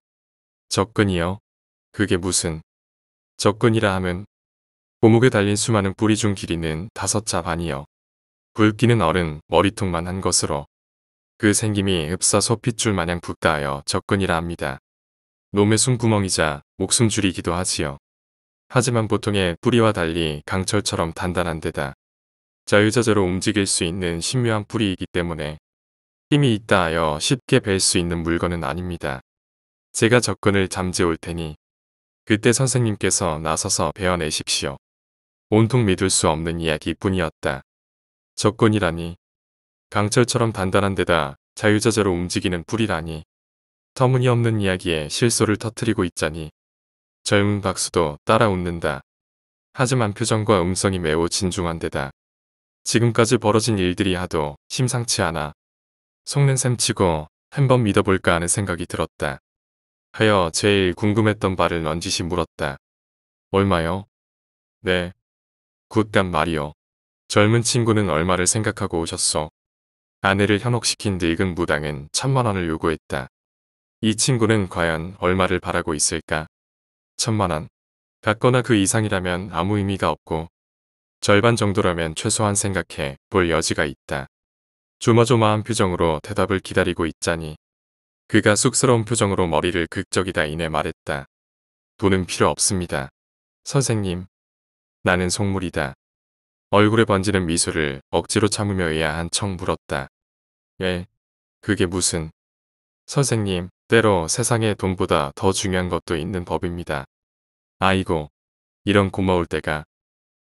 적근이요? 그게 무슨 적근이라 함은 고목에 달린 수많은 뿌리 중 길이는 다섯 자 반이여 굵기는 어른 머리통만 한 것으로 그 생김이 읍사 소핏줄 마냥 붓다하여 적근이라 합니다. 놈의 숨구멍이자 목숨줄이기도 하지요. 하지만 보통의 뿌리와 달리 강철처럼 단단한 데다 자유자재로 움직일 수 있는 신묘한 뿌리이기 때문에 힘이 있다 하여 쉽게 벨 수 있는 물건은 아닙니다. 제가 접근을 잠재울 테니 그때 선생님께서 나서서 베어내십시오. 온통 믿을 수 없는 이야기뿐이었다. 적군이라니. 강철처럼 단단한 데다 자유자재로 움직이는 뿔이라니 터무니없는 이야기에 실소를 터트리고 있자니. 젊은 박수도 따라 웃는다. 하지만 표정과 음성이 매우 진중한 데다. 지금까지 벌어진 일들이 하도 심상치 않아. 속는 셈치고 한번 믿어볼까 하는 생각이 들었다. 하여 제일 궁금했던 바를 넌지시 물었다. 얼마요? 네. 굿단 말이요. 젊은 친구는 얼마를 생각하고 오셨소? 아내를 현혹시킨 늙은 무당은 천만 원을 요구했다. 이 친구는 과연 얼마를 바라고 있을까? 천만 원. 같거나 그 이상이라면 아무 의미가 없고 절반 정도라면 최소한 생각해 볼 여지가 있다. 조마조마한 표정으로 대답을 기다리고 있자니 그가 쑥스러운 표정으로 머리를 극적이다 이내 말했다. 돈은 필요 없습니다. 선생님. 나는 속물이다. 얼굴에 번지는 미소를 억지로 참으며 의아 한청 물었다. 예. 그게 무슨. 선생님, 때로 세상에 돈보다 더 중요한 것도 있는 법입니다. 아이고. 이런 고마울 때가.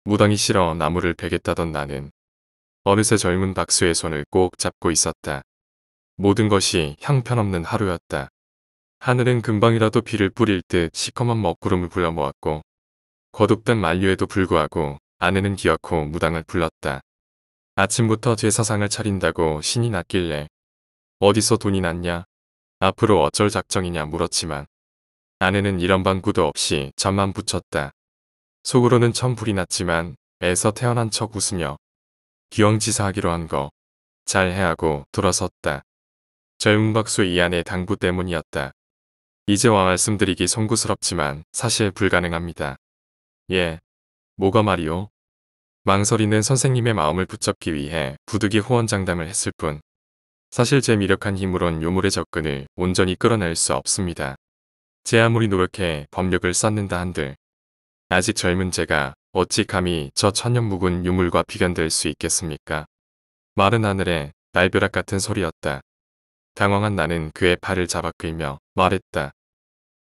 무당이 싫어 나무를 베겠다던 나는 어느새 젊은 박수의 손을 꼭 잡고 있었다. 모든 것이 형편없는 하루였다. 하늘은 금방이라도 비를 뿌릴 듯 시커먼 먹구름을 불러모았고 거듭된 만류에도 불구하고 아내는 기어코 무당을 불렀다. 아침부터 제사상을 차린다고 신이 났길래 어디서 돈이 났냐? 앞으로 어쩔 작정이냐 물었지만 아내는 이런 방구도 없이 잠만 붙였다. 속으로는 천 불이 났지만 애서 태어난 척 웃으며 기왕지사하기로 한 거 잘 해하고 돌아섰다. 젊은 박수 이안의 당부 때문이었다. 이제와 말씀드리기 송구스럽지만 사실 불가능합니다. 예, 뭐가 말이오? 망설이는 선생님의 마음을 붙잡기 위해 부득이 호언장담을 했을 뿐 사실 제 미력한 힘으론 요물의 접근을 온전히 끌어낼 수 없습니다. 제 아무리 노력해 법력을 쌓는다 한들 아직 젊은 제가 어찌 감히 저 천년 묵은 유물과 비견될 수 있겠습니까? 마른 하늘에 날벼락 같은 소리였다. 당황한 나는 그의 팔을 잡아 끌며 말했다.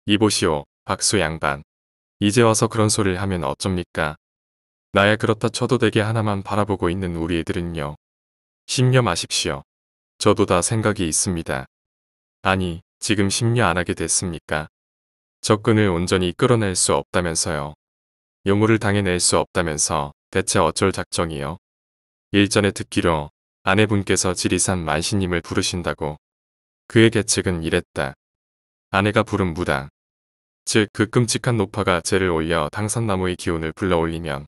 이보시오, 박수 양반. 이제 와서 그런 소리를 하면 어쩝니까? 나야 그렇다 쳐도 되게 하나만 바라보고 있는 우리 애들은요. 심려 마십시오. 저도 다 생각이 있습니다. 아니, 지금 심려 안 하게 됐습니까? 적군을 온전히 끌어낼 수 없다면서요. 용우를 당해낼 수 없다면서 대체 어쩔 작정이요? 일전에 듣기로 아내분께서 지리산 만신님을 부르신다고 그의 계측은 이랬다. 아내가 부른 무당. 즉 그 끔찍한 노파가 재를 올려 당산나무의 기운을 불러올리면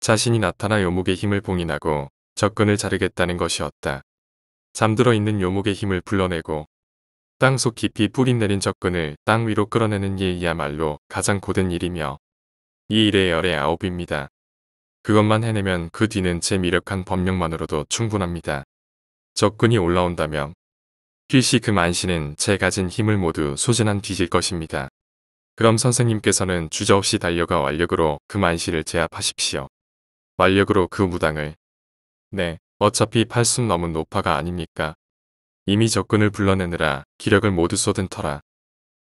자신이 나타나 요목의 힘을 봉인하고 접근을 자르겠다는 것이었다. 잠들어 있는 요목의 힘을 불러내고 땅 속 깊이 뿌리내린 접근을 땅 위로 끌어내는 일이야말로 가장 고된 일이며 이 일의 열의 아홉입니다. 그것만 해내면 그 뒤는 제 미력한 법력만으로도 충분합니다. 접근이 올라온다면 필시 그 만신은 제 가진 힘을 모두 소진한 뒤질 것입니다. 그럼 선생님께서는 주저없이 달려가 완력으로 그 만신을 제압하십시오. 완력으로 그 무당을 네, 어차피 팔순 넘은 노파가 아닙니까? 이미 적군을 불러내느라 기력을 모두 쏟은 터라.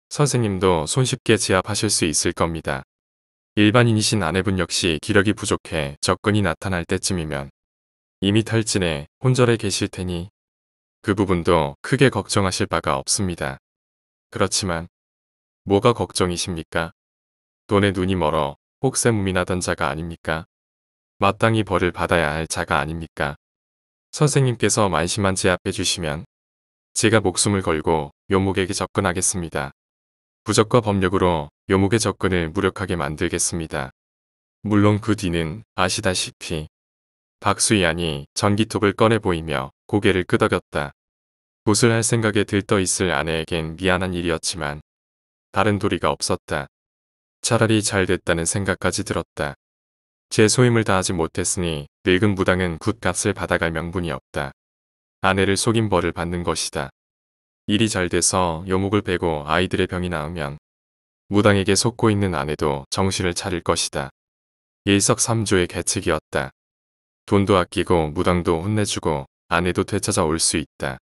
선생님도 손쉽게 제압하실 수 있을 겁니다. 일반인이신 아내분 역시 기력이 부족해 적군이 나타날 때쯤이면 이미 탈진해 혼절해 계실 테니 그 부분도 크게 걱정하실 바가 없습니다. 그렇지만 뭐가 걱정이십니까? 돈에 눈이 멀어 혹세무민하던 자가 아닙니까? 마땅히 벌을 받아야 할 자가 아닙니까? 선생님께서 만심한제 앞에 주시면 제가 목숨을 걸고 요목에게 접근하겠습니다. 부적과 법력으로 요목의 접근을 무력하게 만들겠습니다. 물론 그 뒤는 아시다시피 박수이안이 전기톱을 꺼내 보이며 고개를 끄덕였다. 붓을할 생각에 들떠 있을 아내에겐 미안한 일이었지만 다른 도리가 없었다. 차라리 잘 됐다는 생각까지 들었다. 제 소임을 다하지 못했으니 늙은 무당은 굿값을 받아갈 명분이 없다. 아내를 속인 벌을 받는 것이다. 일이 잘 돼서 요목을 베고 아이들의 병이 나으면 무당에게 속고 있는 아내도 정신을 차릴 것이다. 일석삼조의 계측이었다. 돈도 아끼고 무당도 혼내주고 아내도 되찾아올 수 있다.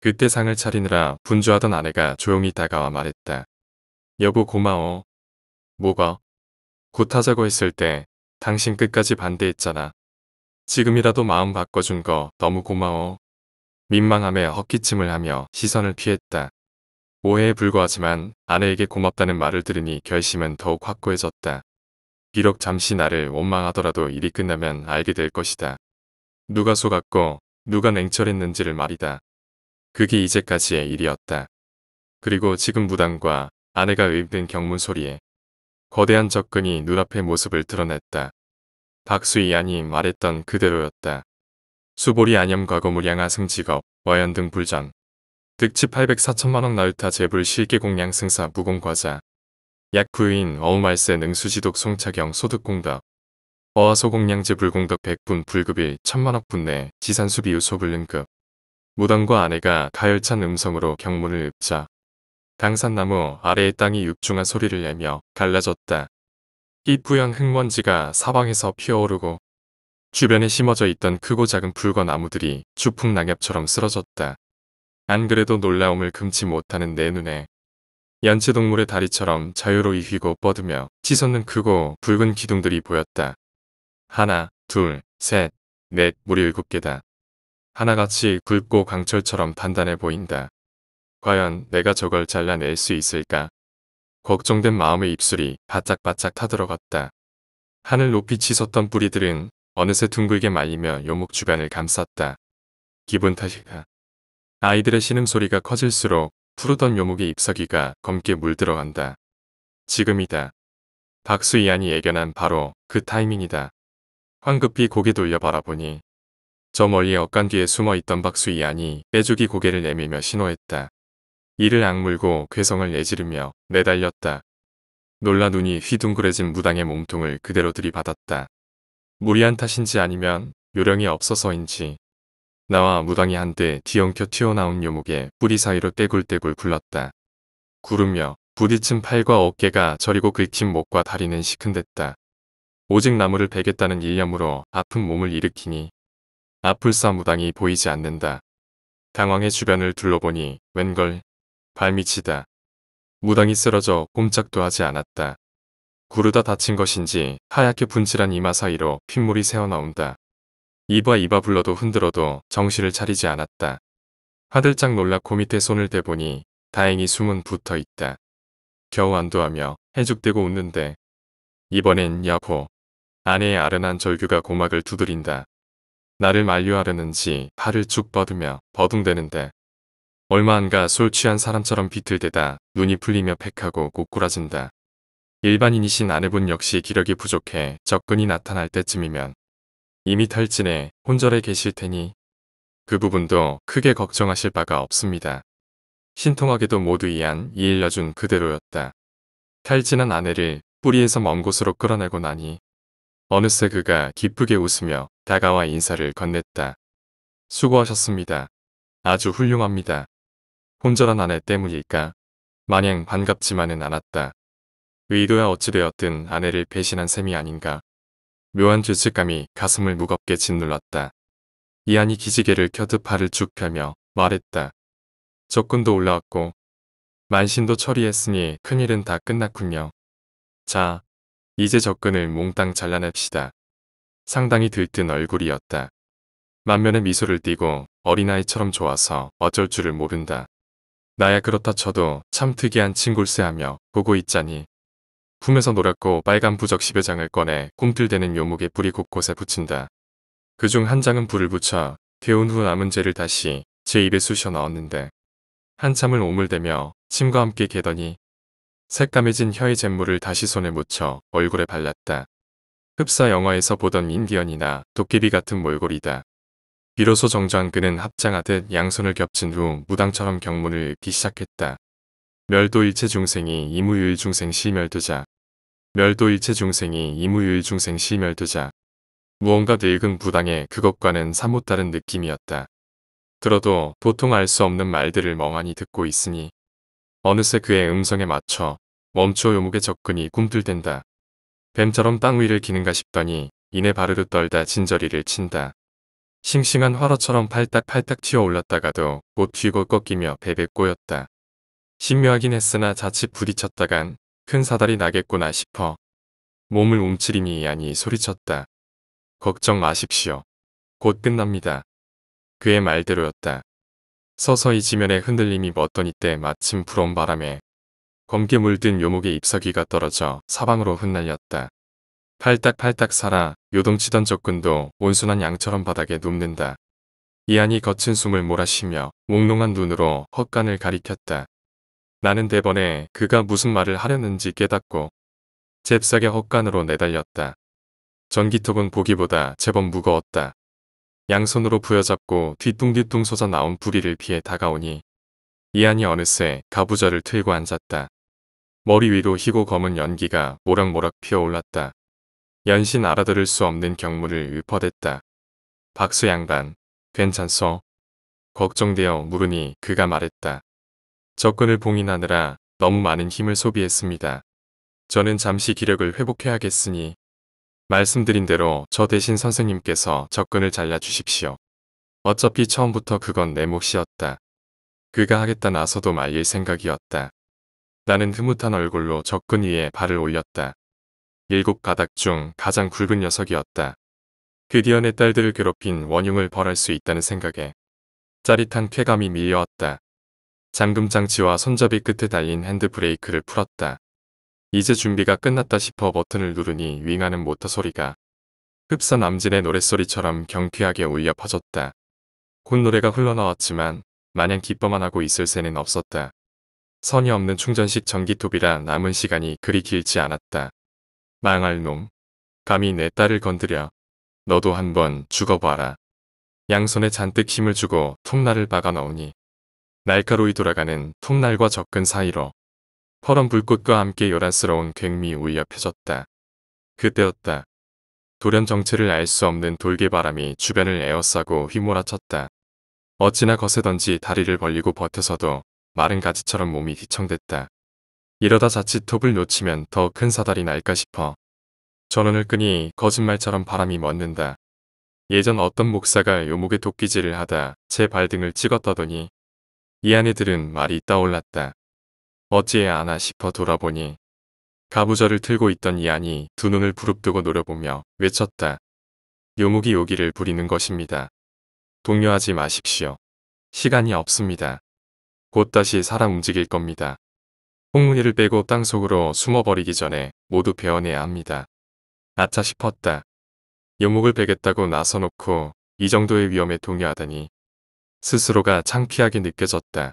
그때 상을 차리느라 분주하던 아내가 조용히 다가와 말했다. 여보 고마워. 뭐가? 곧 하자고 했을 때 당신 끝까지 반대했잖아. 지금이라도 마음 바꿔준 거 너무 고마워. 민망함에 헛기침을 하며 시선을 피했다. 오해에 불과하지만 아내에게 고맙다는 말을 들으니 결심은 더욱 확고해졌다. 비록 잠시 나를 원망하더라도 일이 끝나면 알게 될 것이다. 누가 속았고 누가 냉철했는지를 말이다. 그게 이제까지의 일이었다. 그리고 지금 무당과 아내가 의입된 경문 소리에 거대한 접근이 눈앞의 모습을 드러냈다. 박수희 아니 말했던 그대로였다. 수보리 안염과거 물양 아승 직업, 와연등 불전. 득치 804천만원 나유타 재불 실계 공양 승사 무공과자. 약부인 어우말세 능수지독 송차경 소득공덕. 어하소공량제 불공덕 100분 불급이 천만억 분내 지산수 비유소 불륜급 무당과 아내가 가열찬 음성으로 경문을 읊자 당산나무 아래의 땅이 육중한 소리를 내며 갈라졌다. 이 뿌연 흙먼지가 사방에서 피어오르고 주변에 심어져 있던 크고 작은 붉은 나무들이 주풍 낙엽처럼 쓰러졌다. 안 그래도 놀라움을 금치 못하는 내 눈에 연체동물의 다리처럼 자유로이 휘고 뻗으며 치솟는 크고 붉은 기둥들이 보였다. 하나, 둘, 셋, 넷, 무리 일곱 개다. 하나같이 굵고 강철처럼 단단해 보인다. 과연 내가 저걸 잘라낼 수 있을까? 걱정된 마음의 입술이 바짝바짝 타들어갔다. 하늘 높이 치솟던 뿌리들은 어느새 둥글게 말리며 요목 주변을 감쌌다. 기분 탓이다. 아이들의 신음소리가 커질수록 푸르던 요목의 잎사귀가 검게 물들어간다. 지금이다. 박수이안이 예견한 바로 그 타이밍이다. 황급히 고개 돌려 바라보니 저 멀리 억간 뒤에 숨어있던 박수이안이 빼죽이 고개를 내밀며 신호했다. 이를 악물고 괴성을 내지르며 내달렸다. 놀라 눈이 휘둥그레진 무당의 몸통을 그대로 들이받았다. 무리한 탓인지 아니면 요령이 없어서인지 나와 무당이 한때 뒤엉켜 튀어나온 요목에 뿌리 사이로 떼굴떼굴 굴렀다. 구르며 부딪힌 팔과 어깨가 저리고 긁힌 목과 다리는 시큰댔다. 오직 나무를 베겠다는 일념으로 아픈 몸을 일으키니 아플싸 무당이 보이지 않는다. 당황해 주변을 둘러보니 웬걸 발밑이다. 무당이 쓰러져 꼼짝도 하지 않았다. 구르다 다친 것인지 하얗게 분칠한 이마 사이로 핏물이 새어나온다. 이봐 이봐 불러도 흔들어도 정신을 차리지 않았다. 하들짝 놀라 코 밑에 손을 대보니 다행히 숨은 붙어있다. 겨우 안도하며 해죽대고 웃는데 이번엔 야호 아내의 아련한 절규가 고막을 두드린다. 나를 만류하려는지 팔을 쭉 뻗으며 버둥대는데 얼마 안가 술 취한 사람처럼 비틀대다 눈이 풀리며 팩하고 고꾸라진다. 일반인이신 아내분 역시 기력이 부족해 접근이 나타날 때쯤이면 이미 탈진해 혼절해 계실 테니 그 부분도 크게 걱정하실 바가 없습니다. 신통하게도 모두 이한 이일려준 그대로였다. 탈진한 아내를 뿌리에서 먼 곳으로 끌어내고 나니 어느새 그가 기쁘게 웃으며 다가와 인사를 건넸다. 수고하셨습니다. 아주 훌륭합니다. 혼절한 아내 때문일까? 마냥 반갑지만은 않았다. 의도야 어찌되었든 아내를 배신한 셈이 아닌가. 묘한 죄책감이 가슴을 무겁게 짓눌렀다. 이안이 기지개를 켜듯 팔을 쭉 펴며 말했다. 적군도 올라왔고 만신도 처리했으니 큰일은 다 끝났군요. 자, 이제 접근을 몽땅 잘라냅시다. 상당히 들뜬 얼굴이었다. 만면에 미소를 띠고 어린아이처럼 좋아서 어쩔 줄을 모른다. 나야 그렇다 쳐도 참 특이한 친굴새하며 보고 있자니 품에서 노랗고 빨간 부적 10여 장을 꺼내 꿈틀대는 요목의 뿌리 곳곳에 붙인다. 그 중 한 장은 불을 붙여 데운 후 남은 재를 다시 제 입에 쑤셔 넣었는데 한참을 오물대며 침과 함께 개더니 색감매진 혀의 잿물을 다시 손에 묻혀 얼굴에 발랐다. 흡사 영화에서 보던 인디언이나 도깨비 같은 몰골이다. 비로소 정전 그는 합장하듯 양손을 겹친 후 무당처럼 경문을 읽기 시작했다. 멸도일체 중생이 이무유일중생 시멸두자. 멸도일체 중생이 이무유일중생 시멸두자. 무언가 늙은 부당에 그것과는 사뭇 다른 느낌이었다. 들어도 도통 알 수 없는 말들을 멍하니 듣고 있으니 어느새 그의 음성에 맞춰 멈춰 요목의 접근이 꿈틀댄다. 뱀처럼 땅 위를 기는가 싶더니 이내 바르르 떨다 진저리를 친다. 싱싱한 화로처럼 팔딱팔딱 튀어올랐다가도 못 튀고 꺾이며 베베 꼬였다. 신묘하긴 했으나 자칫 부딪혔다간 큰 사달이 나겠구나 싶어 몸을 움츠리니 아니 소리쳤다. 걱정 마십시오. 곧 끝납니다. 그의 말대로였다. 서서히 지면에 흔들림이 멎던 이때 마침 불어온 바람에 검게 물든 요목의 잎사귀가 떨어져 사방으로 흩날렸다. 팔딱팔딱 살아 요동치던 적군도 온순한 양처럼 바닥에 눕는다. 이안이 거친 숨을 몰아쉬며 몽롱한 눈으로 헛간을 가리켰다. 나는 대번에 그가 무슨 말을 하려는지 깨닫고 잽싸게 헛간으로 내달렸다. 전기톱은 보기보다 제법 무거웠다. 양손으로 부여잡고 뒤뚱뒤뚱 솟아 나온 부리를 피해 다가오니 이안이 어느새 가부좌를 틀고 앉았다. 머리 위로 희고 검은 연기가 모락모락 피어올랐다. 연신 알아들을 수 없는 경무를 읊어댔다. 박수 양반, 괜찮소? 걱정되어 물으니 그가 말했다. 접근을 봉인하느라 너무 많은 힘을 소비했습니다. 저는 잠시 기력을 회복해야겠으니 말씀드린 대로 저 대신 선생님께서 접근을 잘라주십시오. 어차피 처음부터 그건 내 몫이었다. 그가 하겠다 나서도 말릴 생각이었다. 나는 흐뭇한 얼굴로 접근 위에 발을 올렸다. 일곱 가닥 중 가장 굵은 녀석이었다. 드디어 그 내 딸들을 괴롭힌 원흉을 벌할 수 있다는 생각에 짜릿한 쾌감이 밀려왔다. 잠금장치와 손잡이 끝에 달린 핸드브레이크를 풀었다. 이제 준비가 끝났다 싶어 버튼을 누르니 윙하는 모터 소리가 흡사 남진의 노랫소리처럼 경쾌하게 울려 퍼졌다. 곧 노래가 흘러나왔지만 마냥 기뻐만 하고 있을 새는 없었다. 선이 없는 충전식 전기톱이라 남은 시간이 그리 길지 않았다. 망할 놈. 감히 내 딸을 건드려. 너도 한번 죽어봐라. 양손에 잔뜩 힘을 주고 톱날을 박아 넣으니 날카로이 돌아가는 톱날과 접근 사이로 퍼런 불꽃과 함께 요란스러운 괭미 울려 펴졌다. 그때였다. 돌연 정체를 알 수 없는 돌개바람이 주변을 에워싸고 휘몰아쳤다. 어찌나 거세던지 다리를 벌리고 버텨서도 마른 가지처럼 몸이 휘청댔다. 이러다 자칫 톱을 놓치면 더 큰 사달이 날까 싶어. 전원을 끄니 거짓말처럼 바람이 멎는다. 예전 어떤 목사가 요목에 도끼질을 하다 제 발등을 찍었다더니 이 안에 들은 말이 떠올랐다. 어찌해야 하나 싶어 돌아보니 가부좌를 틀고 있던 이안이 두 눈을 부릅뜨고 노려보며 외쳤다. 요목이 요기를 부리는 것입니다. 동요하지 마십시오. 시간이 없습니다. 곧 다시 사람 움직일 겁니다. 홍문이를 빼고 땅속으로 숨어버리기 전에 모두 베어내야 합니다. 아차 싶었다. 요목을 베겠다고 나서놓고 이 정도의 위험에 동요하다니 스스로가 창피하게 느껴졌다.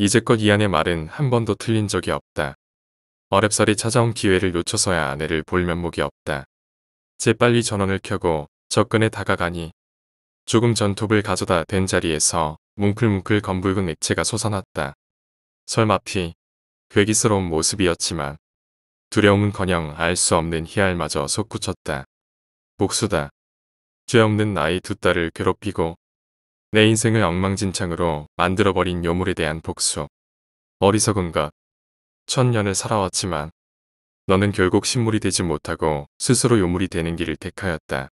이제껏 이안의 말은 한 번도 틀린 적이 없다. 어렵사리 찾아온 기회를 놓쳐서야 아내를 볼 면목이 없다. 재빨리 전원을 켜고 접근에 다가가니 조금 전 톱을 가져다 댄 자리에서 뭉클뭉클 검붉은 액체가 솟아났다. 설마피 괴기스러운 모습이었지만 두려움은커녕 알 수 없는 희알마저 솟구쳤다. 복수다. 죄 없는 나이 두 딸을 괴롭히고 내 인생을 엉망진창으로 만들어버린 요물에 대한 복수. 어리석은 것. 천년을 살아왔지만 너는 결국 식물이 되지 못하고 스스로 요물이 되는 길을 택하였다.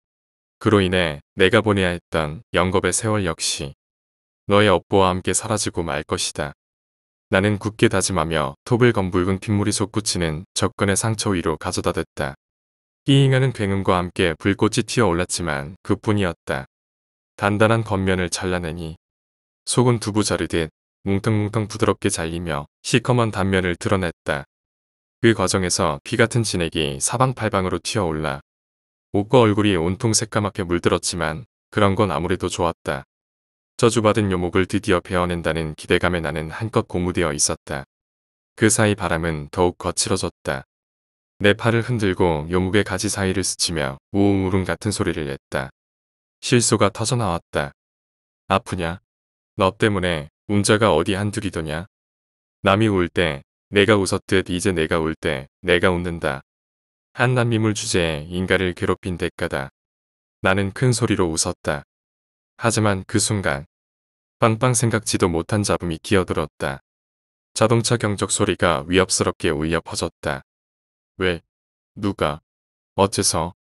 그로 인해 내가 보내야 했던 영겁의 세월 역시 너의 업보와 함께 사라지고 말 것이다. 나는 굳게 다짐하며 톱을 건 붉은 핏물이 솟구치는 적근의 상처 위로 가져다 댔다. 끼잉하는 굉음과 함께 불꽃이 튀어올랐지만 그뿐이었다. 단단한 겉면을 잘라내니 속은 두부 자르듯 뭉텅뭉텅 부드럽게 잘리며 시커먼 단면을 드러냈다. 그 과정에서 피같은 진액이 사방팔방으로 튀어올라 옷과 얼굴이 온통 새까맣게 물들었지만 그런 건 아무래도 좋았다. 저주받은 요목을 드디어 베어낸다는 기대감에 나는 한껏 고무되어 있었다. 그 사이 바람은 더욱 거칠어졌다. 내 팔을 흔들고 요목의 가지 사이를 스치며 우웅우웅 같은 소리를 냈다. 실소가 터져나왔다. 아프냐? 너 때문에 운자가 어디 한둘이더냐? 남이 울 때 내가 웃었듯 이제 내가 울 때 내가 웃는다. 한남미물 주제에 인간을 괴롭힌 대가다. 나는 큰 소리로 웃었다. 하지만 그 순간 빵빵 생각지도 못한 잡음이 기어들었다. 자동차 경적 소리가 위협스럽게 울려 퍼졌다. 왜? 누가? 어째서?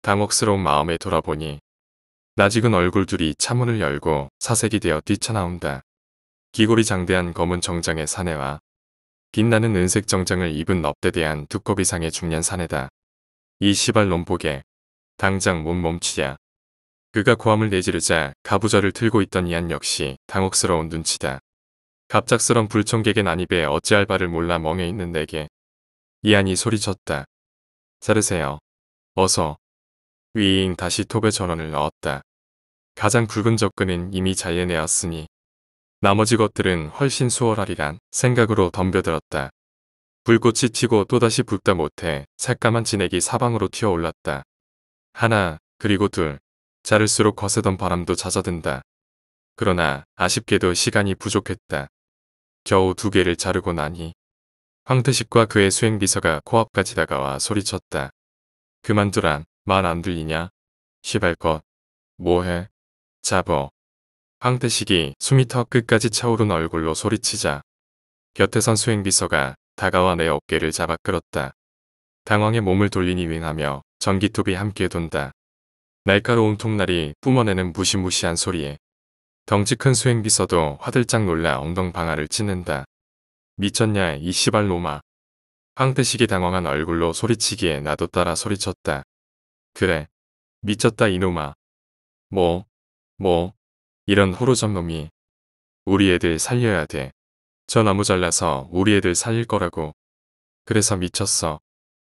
당혹스러운 마음에 돌아보니 나직은 얼굴들이 차문을 열고 사색이 되어 뛰쳐나온다. 기골이 장대한 검은 정장의 사내와 빛나는 은색 정장을 입은 넙대대한 두꺼비상의 중년 사내다. 이 시발 놈보게 당장 못 멈추야. 그가 고함을 내지르자 가부좌를 틀고 있던 이한 역시 당혹스러운 눈치다. 갑작스런 불청객의 난입에 어찌할 바를 몰라 멍해 있는 내게 이한이 소리쳤다. 자르세요. 어서 위잉 다시 톱에 전원을 넣었다. 가장 굵은 접근은 이미 잘려내었으니 나머지 것들은 훨씬 수월하리란 생각으로 덤벼들었다. 불꽃이 튀고 또다시 붉다 못해 새까만 진액이 사방으로 튀어올랐다. 하나 그리고 둘 자를수록 거세던 바람도 잦아든다. 그러나 아쉽게도 시간이 부족했다. 겨우 두 개를 자르고 나니 황태식과 그의 수행비서가 코앞까지 다가와 소리쳤다. 그만두란 말안 들리냐? 시발것. 뭐해? 잡어. 황태식이 숨이 턱 끝까지 차오른 얼굴로 소리치자. 곁에선 수행비서가 다가와 내 어깨를 잡아 끌었다. 당황해 몸을 돌리니 윙하며 전기톱이 함께 돈다. 날카로운 톱날이 뿜어내는 무시무시한 소리에 덩치 큰 수행비서도 화들짝 놀라 엉덩 방아를 찢는다. 미쳤냐 이 시발 놈아. 황태식이 당황한 얼굴로 소리치기에 나도 따라 소리쳤다. 그래. 미쳤다 이놈아. 뭐, 뭐, 이런 호로점 놈이. 우리 애들 살려야 돼. 저 나무 잘라서 우리 애들 살릴 거라고. 그래서 미쳤어.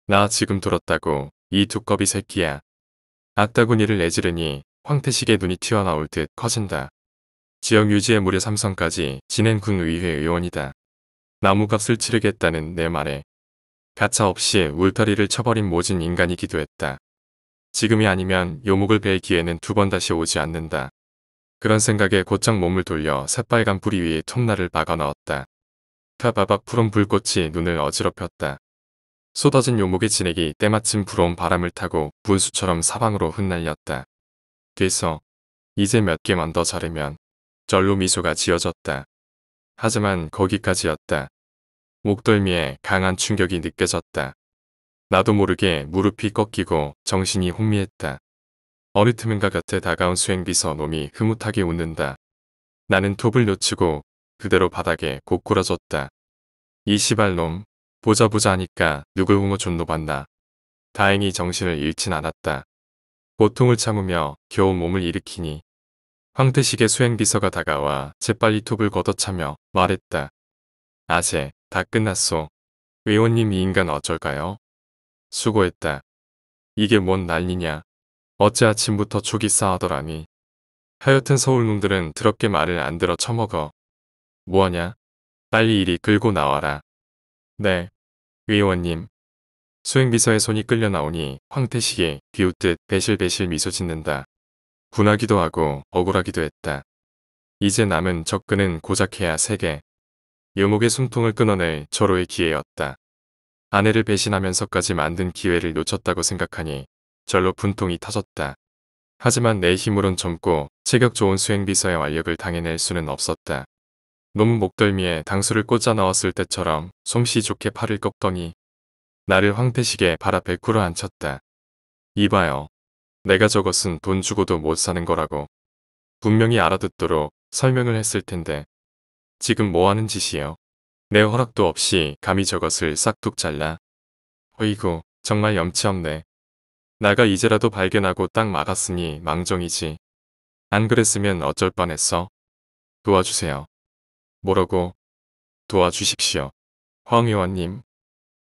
나 지금 들었다고이 두꺼비 새끼야. 악다구니를 내지르니 황태식의 눈이 튀어나올 듯 커진다. 지역 유지에 무려 삼성까지 진행 군의회 의원이다. 나무값을 치르겠다는 내 말에 가차없이 울타리를 쳐버린 모진 인간이기도 했다. 지금이 아니면 요목을 베기에는 두 번 다시 오지 않는다. 그런 생각에 곧장 몸을 돌려 새빨간 뿌리 위에 톱날을 박아 넣었다. 타바박 푸른 불꽃이 눈을 어지럽혔다. 쏟아진 요목의 진액이 때마침 불어온 바람을 타고 분수처럼 사방으로 흩날렸다. 뒤에서 이제 몇 개만 더 자르면 절로 미소가 지어졌다. 하지만 거기까지였다. 목덜미에 강한 충격이 느껴졌다. 나도 모르게 무릎이 꺾이고 정신이 혼미했다. 어느 틈인가 곁에 다가온 수행비서 놈이 흐뭇하게 웃는다. 나는 톱을 놓치고 그대로 바닥에 고꾸라졌다. 이 시발놈 보자 보자 하니까 누굴 웅어 존노 봤나. 다행히 정신을 잃진 않았다. 고통을 참으며 겨우 몸을 일으키니 황태식의 수행비서가 다가와 재빨리 톱을 걷어차며 말했다. 아세, 다 끝났소. 의원님 이 인간 어쩔까요? 수고했다. 이게 뭔 난리냐. 어째 아침부터 촉이 싸하더라니. 하여튼 서울놈들은 드럽게 말을 안 들어 처먹어. 뭐하냐? 빨리 이리 끌고 나와라. 네. 의원님. 수행비서의 손이 끌려 나오니 황태식이 비웃듯 배실배실 미소 짓는다. 분하기도 하고 억울하기도 했다. 이제 남은 접근은 고작해야 세계. 여목의 숨통을 끊어낼 절호의 기회였다. 아내를 배신하면서까지 만든 기회를 놓쳤다고 생각하니 절로 분통이 터졌다. 하지만 내 힘으론 젊고 체격 좋은 수행비서의 완력을 당해낼 수는 없었다. 놈 목덜미에 당수를 꽂아 넣었을 때처럼 솜씨 좋게 팔을 꺾더니 나를 황태식의 발 앞에 꿇어 앉혔다. 이봐요. 내가 저것은 돈 주고도 못 사는 거라고. 분명히 알아듣도록 설명을 했을 텐데 지금 뭐 하는 짓이에요? 내 허락도 없이 감히 저것을 싹둑 잘라. 어이구 정말 염치 없네. 나가 이제라도 발견하고 딱 막았으니 망정이지. 안 그랬으면 어쩔 뻔했어. 도와주세요. 뭐라고? 도와주십시오. 황 의원님.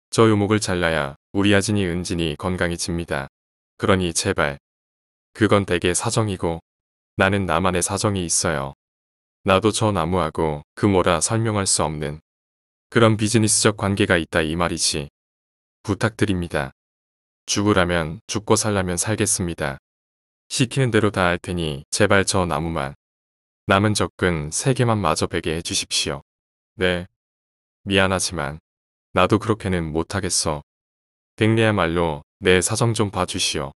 저 요목을 잘라야 우리 아진이 은진이 건강해집니다. 그러니 제발. 그건 대개 사정이고 나는 나만의 사정이 있어요. 나도 저 나무하고 그 뭐라 설명할 수 없는 그런 비즈니스적 관계가 있다 이 말이지. 부탁드립니다. 죽으라면 죽고 살라면 살겠습니다. 시키는 대로 다 할 테니 제발 저 나무만. 남은 적근세개만 마저 베게 해주십시오. 네. 미안하지만 나도 그렇게는 못하겠어. 백리야말로 내 사정 좀 봐주시오.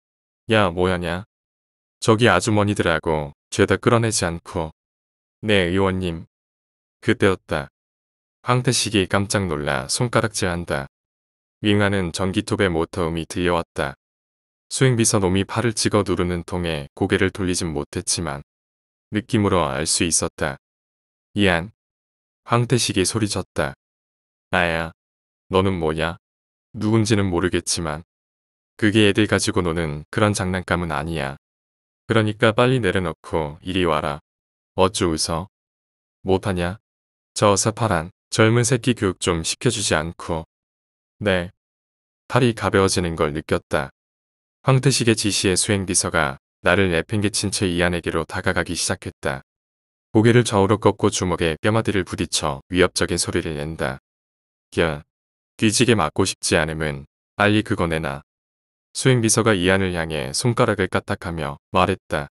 야뭐야냐 저기 아주머니들하고 죄다 끌어내지 않고. 네 의원님. 그때였다. 황태식이 깜짝 놀라 손가락질한다. 윙하는 전기톱의 모터음이 들려왔다. 수행비서 놈이 팔을 찍어 누르는 통에 고개를 돌리진 못했지만 느낌으로 알 수 있었다. 이안. 황태식이 소리쳤다. 나야. 너는 뭐냐? 누군지는 모르겠지만 그게 애들 가지고 노는 그런 장난감은 아니야. 그러니까 빨리 내려놓고 이리 와라. 어쭈 웃어? 못하냐? 저 어사파란. 젊은 새끼 교육 좀 시켜주지 않고 네. 팔이 가벼워지는 걸 느꼈다. 황태식의 지시에 수행비서가 나를 내팽개친 채 이안에게로 다가가기 시작했다. 고개를 좌우로 꺾고 주먹에 뼈마디를 부딪혀 위협적인 소리를 낸다. 야, 뒤지게 맞고 싶지 않으면 빨리 그거 내놔. 수행비서가 이안을 향해 손가락을 까딱하며 말했다.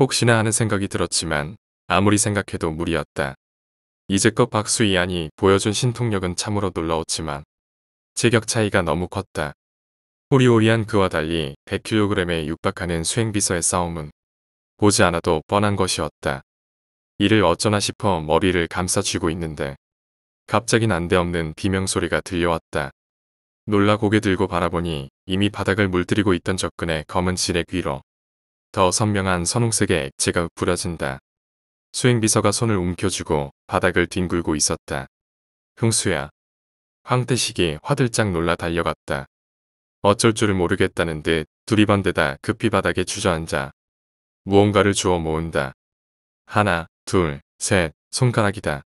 혹시나 하는 생각이 들었지만 아무리 생각해도 무리였다. 이제껏 박수이안이 보여준 신통력은 참으로 놀라웠지만 체격 차이가 너무 컸다. 호리호이한 그와 달리 100kg에 육박하는 수행비서의 싸움은 보지 않아도 뻔한 것이었다. 이를 어쩌나 싶어 머리를 감싸쥐고 있는데 갑자기 난데없는 비명소리가 들려왔다. 놀라 고개 들고 바라보니 이미 바닥을 물들이고 있던 적근의 검은 실의 귀로 더 선명한 선홍색의 액체가 부라진다. 수행비서가 손을 움켜쥐고 바닥을 뒹굴고 있었다. 흥수야. 황태식이 화들짝 놀라 달려갔다. 어쩔 줄을 모르겠다는 듯 두리번대다 급히 바닥에 주저앉아 무언가를 주워 모은다. 하나, 둘, 셋, 손가락이다.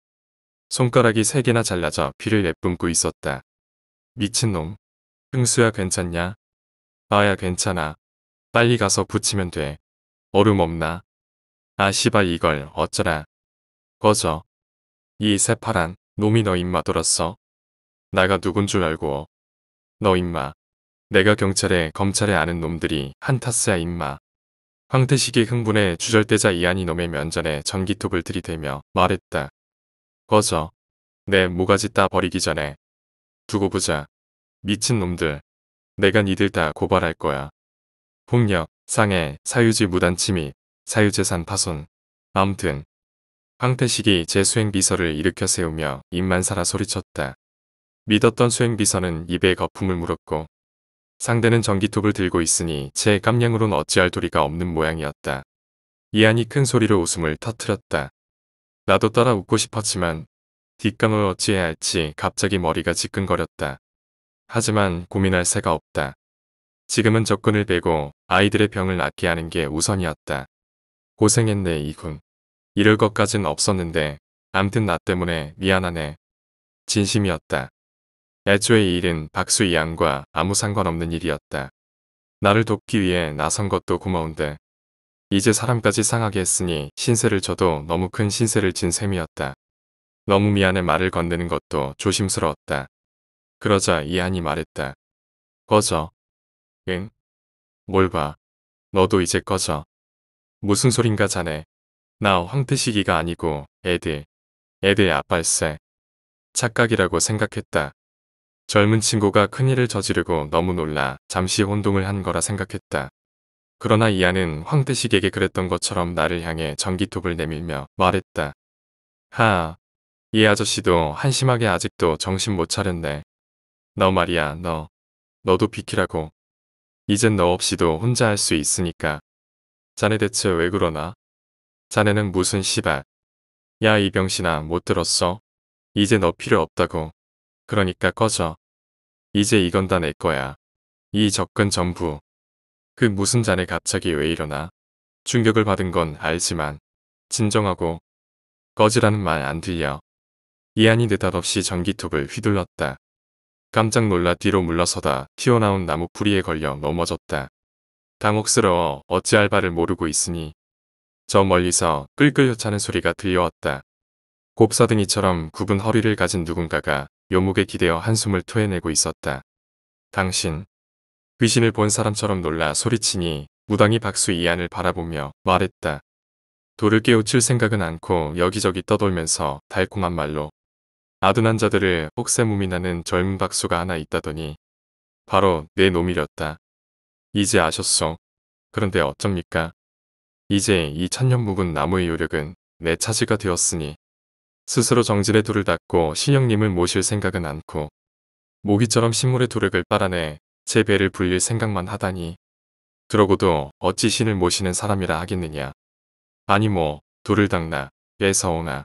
손가락이 세 개나 잘라져 피를 내뿜고 있었다. 미친놈. 흥수야 괜찮냐? 아야 괜찮아. 빨리 가서 붙이면 돼. 얼음 없나? 아시바 이걸 어쩌라. 거저. 이 새파란 놈이 너 임마 돌았어. 나가 누군 줄 알고. 너 임마. 내가 경찰에 검찰에 아는 놈들이 한타스야 임마. 황태식이 흥분해 주절대자 이한이 놈의 면전에 전기톱을 들이대며 말했다. 거저. 내 모가지 따 버리기 전에. 두고 보자. 미친놈들. 내가 니들 다 고발할 거야. 폭력, 상해, 사유지 무단침입, 사유재산 파손. 아무튼 황태식이 제 수행비서를 일으켜 세우며 입만 살아 소리쳤다. 믿었던 수행비서는 입에 거품을 물었고 상대는 전기톱을 들고 있으니 제 깜냥으론 어찌할 도리가 없는 모양이었다. 이안이 큰 소리로 웃음을 터뜨렸다 나도 따라 웃고 싶었지만 뒷감을 어찌해야 할지 갑자기 머리가 지끈거렸다. 하지만 고민할 새가 없다. 지금은 접근을 빼고 아이들의 병을 낫게 하는 게 우선이었다. 고생했네 이군. 이럴 것까진 없었는데 암튼 나 때문에 미안하네. 진심이었다. 애초에 이 일은 박수이 양과 아무 상관없는 일이었다. 나를 돕기 위해 나선 것도 고마운데 이제 사람까지 상하게 했으니 신세를 져도 너무 큰 신세를 진 셈이었다. 너무 미안해 말을 건네는 것도 조심스러웠다. 그러자 이한이 말했다. 꺼져. 응? 뭘 봐. 너도 이제 꺼져. 무슨 소린가 자네. 나 황태식이가 아니고 애들. 애들 아빨세. 착각이라고 생각했다. 젊은 친구가 큰일을 저지르고 너무 놀라 잠시 혼동을 한 거라 생각했다. 그러나 이안은 황태식에게 그랬던 것처럼 나를 향해 전기톱을 내밀며 말했다. 하, 이 아저씨도 한심하게 아직도 정신 못 차렸네. 너 말이야, 너. 너도 비키라고. 이젠 너 없이도 혼자 할 수 있으니까. 자네 대체 왜 그러나? 자네는 무슨 시발. 야 이 병신아 못 들었어? 이제 너 필요 없다고. 그러니까 꺼져. 이제 이건 다 내 거야. 이 접근 전부. 그 무슨 자네 갑자기 왜 이러나? 충격을 받은 건 알지만 진정하고 꺼지라는 말 안 들려. 이안이 느닷없이 전기톱을 휘둘렀다. 깜짝 놀라 뒤로 물러서다 튀어나온 나무 뿌리에 걸려 넘어졌다. 당혹스러워 어찌할 바를 모르고 있으니 저 멀리서 끌끌 혀 차는 소리가 들려왔다. 곱사등이처럼 굽은 허리를 가진 누군가가 요목에 기대어 한숨을 토해내고 있었다. 당신. 귀신을 본 사람처럼 놀라 소리치니 무당이 박수 이안을 바라보며 말했다. 돌을 깨우칠 생각은 않고 여기저기 떠돌면서 달콤한 말로 아둔한 자들을 혹세무민하는 젊은 박수가 하나 있다더니 바로 내 놈이렸다. 이제 아셨소. 그런데 어쩝니까? 이제 이 천년 묵은 나무의 요력은 내 차지가 되었으니 스스로 정질의 돌을 닦고 신영님을 모실 생각은 않고 모기처럼 식물의 도력을 빨아내 제 배를 불릴 생각만 하다니 그러고도 어찌 신을 모시는 사람이라 하겠느냐. 아니 뭐 돌을 닦나 예 서오나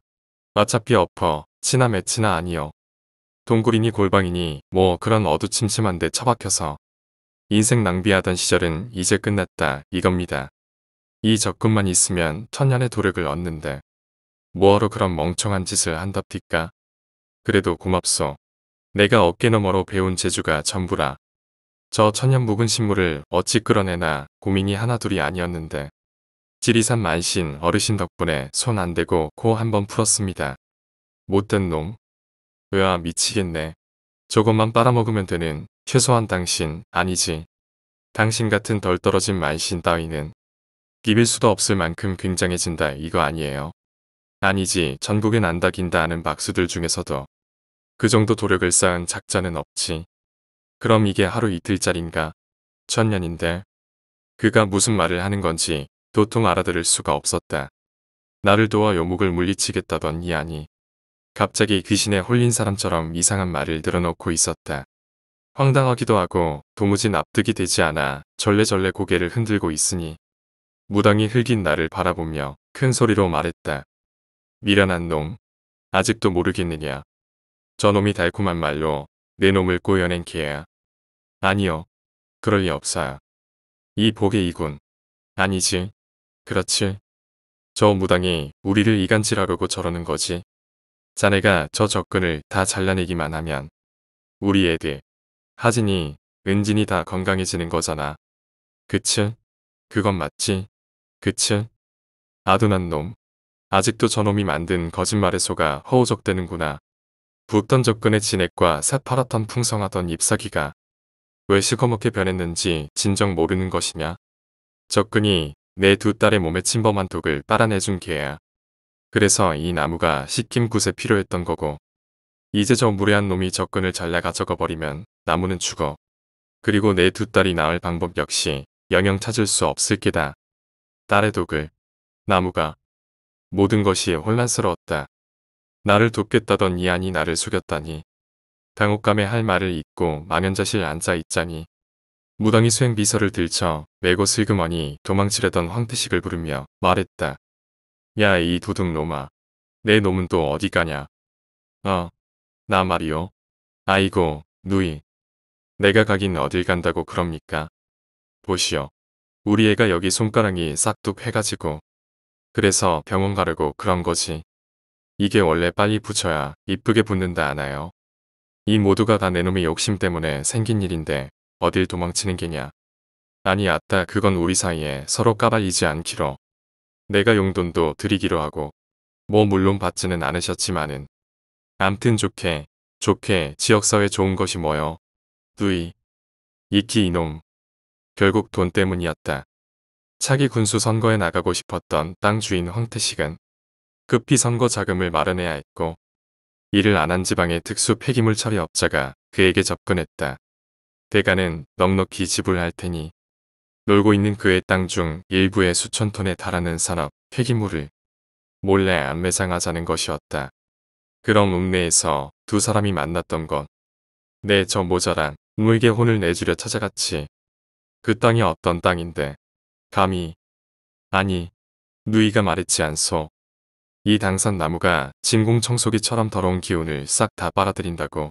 어차피 엎어 치나 매치나 아니요. 동굴이니 골방이니 뭐 그런 어두침침한데 처박혀서 인생 낭비하던 시절은 이제 끝났다 이겁니다. 이 적금만 있으면 천년의 도력을 얻는데 뭐하러 그런 멍청한 짓을 한답디까? 그래도 고맙소. 내가 어깨너머로 배운 재주가 전부라. 저 천년 묵은 신물을 어찌 끌어내나 고민이 하나둘이 아니었는데 지리산 만신 어르신 덕분에 손 안대고 코한번 풀었습니다. 못된 놈. 으아 미치겠네. 저것만 빨아먹으면 되는 최소한 당신, 아니지. 당신 같은 덜 떨어진 만신 따위는 비빌 수도 없을 만큼 굉장해진다 이거 아니에요. 아니지 전국에 난다 긴다 하는 박수들 중에서도 그 정도 도력을 쌓은 작자는 없지. 그럼 이게 하루 이틀짜린가 천년인데 그가 무슨 말을 하는 건지 도통 알아들을 수가 없었다. 나를 도와 요목을 물리치겠다던 이 아니. 갑자기 귀신에 홀린 사람처럼 이상한 말을 늘어놓고 있었다. 황당하기도 하고 도무지 납득이 되지 않아 절레절레 고개를 흔들고 있으니 무당이 흙인 나를 바라보며 큰 소리로 말했다. 미련한 놈, 아직도 모르겠느냐. 저놈이 달콤한 말로 내 놈을 꼬여낸 개야. 아니요, 그럴 리 없어요. 이 복의 이군. 아니지. 그렇지. 저 무당이 우리를 이간질하려고 저러는 거지. 자네가 저 접근을 다 잘라내기만 하면 우리 애들 하진이, 은진이 다 건강해지는 거잖아. 그치? 그건 맞지? 그치? 아둔한 놈. 아직도 저놈이 만든 거짓말의 소가 허우적대는구나. 붓던 접근의 진액과 새파랗던 풍성하던 잎사귀가 왜 시커멓게 변했는지 진정 모르는 것이냐. 접근이 내 두 딸의 몸에 침범한 독을 빨아내준 개야. 그래서 이 나무가 식힘 굿에 필요했던 거고 이제 저 무례한 놈이 접근을 잘라 가져가버리면 나무는 죽어. 그리고 내 두 딸이 낳을 방법 역시 영영 찾을 수 없을 게다. 딸의 독을. 나무가. 모든 것이 혼란스러웠다. 나를 돕겠다던 이안이 나를 속였다니. 당혹감에 할 말을 잊고 만연자실 앉아 있자니. 무당이 수행 비서를 들쳐 메고 슬그머니 도망치려던 황태식을 부르며 말했다. 야 이 도둑 놈아. 내 놈은 또 어디 가냐. 어. 나 말이요. 아이고 누이. 내가 가긴 어딜 간다고 그럽니까? 보시오. 우리 애가 여기 손가락이 싹둑 해가지고 그래서 병원 가려고 그런 거지. 이게 원래 빨리 붙여야 이쁘게 붙는다 않아요. 이 모두가 다내 놈의 욕심 때문에 생긴 일인데 어딜 도망치는 게냐. 아니 아따 그건 우리 사이에 서로 까발리지 않기로. 내가 용돈도 드리기로 하고 뭐 물론 받지는 않으셨지만은 암튼 좋게 좋게 지역사회 좋은 것이 뭐여 뚜이. 이키 이놈. 결국 돈 때문이었다. 차기 군수 선거에 나가고 싶었던 땅 주인 황태식은 급히 선거 자금을 마련해야 했고 이를 안한 지방의 특수 폐기물 처리 업자가 그에게 접근했다. 대가는 넉넉히 지불할 테니 놀고 있는 그의 땅 중 일부의 수천 톤에 달하는 산업 폐기물을 몰래 안매상하자는 것이었다. 그럼 읍내에서 두 사람이 만났던 건내저 모자란 우에게 혼을 내주려 찾아갔지. 그 땅이 어떤 땅인데 감히 아니 누이가 말했지 않소. 이 당선 나무가 진공청소기처럼 더러운 기운을 싹 다 빨아들인다고.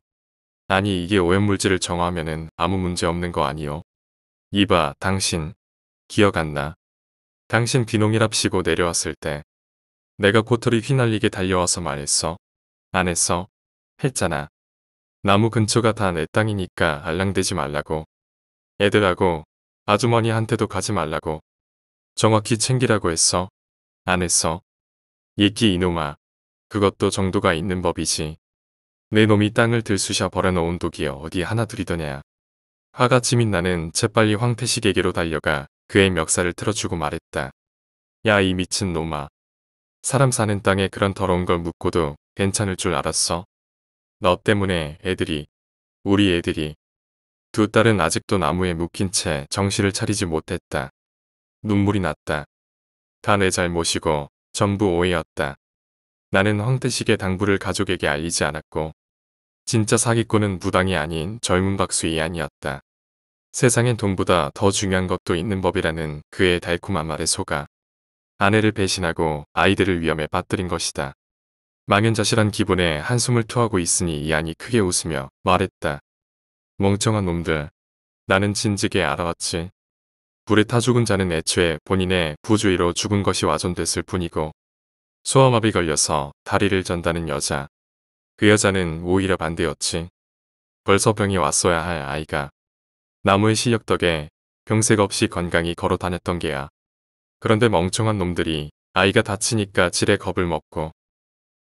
아니 이게 오염물질을 정화하면은 아무 문제 없는 거 아니요. 이봐 당신 기억 안 나. 당신 귀농이랍시고 내려왔을 때 내가 고털이 휘날리게 달려와서 말했어. 안 했어. 했잖아. 나무 근처가 다 내 땅이니까 알랑대지 말라고. 애들하고 아주머니한테도 가지 말라고. 정확히 챙기라고 했어. 안 했어. 얘기 이놈아. 그것도 정도가 있는 법이지. 내 놈이 땅을 들쑤셔 버려놓은 독이 여 어디 하나 들이더냐. 화가 치민 나는 재빨리 황태식에게로 달려가 그의 멱살을 틀어주고 말했다. 야 이 미친 놈아. 사람 사는 땅에 그런 더러운 걸 묻고도 괜찮을 줄 알았어. 너 때문에 애들이 우리 애들이 두 딸은 아직도 나무에 묶인 채 정신을 차리지 못했다. 눈물이 났다. 다 내 잘못이고 전부 오해였다. 나는 황태식의 당부를 가족에게 알리지 않았고 진짜 사기꾼은 무당이 아닌 젊은 박수 이안이었다. 세상엔 돈보다 더 중요한 것도 있는 법이라는 그의 달콤한 말에 속아 아내를 배신하고 아이들을 위험에 빠뜨린 것이다. 망연자실한 기분에 한숨을 토하고 있으니 이안이 크게 웃으며 말했다. 멍청한 놈들. 나는 진즉에 알아왔지. 불에 타 죽은 자는 애초에 본인의 부주의로 죽은 것이 와전됐을 뿐이고 소아마비 걸려서 다리를 전다는 여자. 그 여자는 오히려 반대였지. 벌써 병이 왔어야 할 아이가 나무의 시력 덕에 병색 없이 건강히 걸어 다녔던 게야. 그런데 멍청한 놈들이 아이가 다치니까 지레 겁을 먹고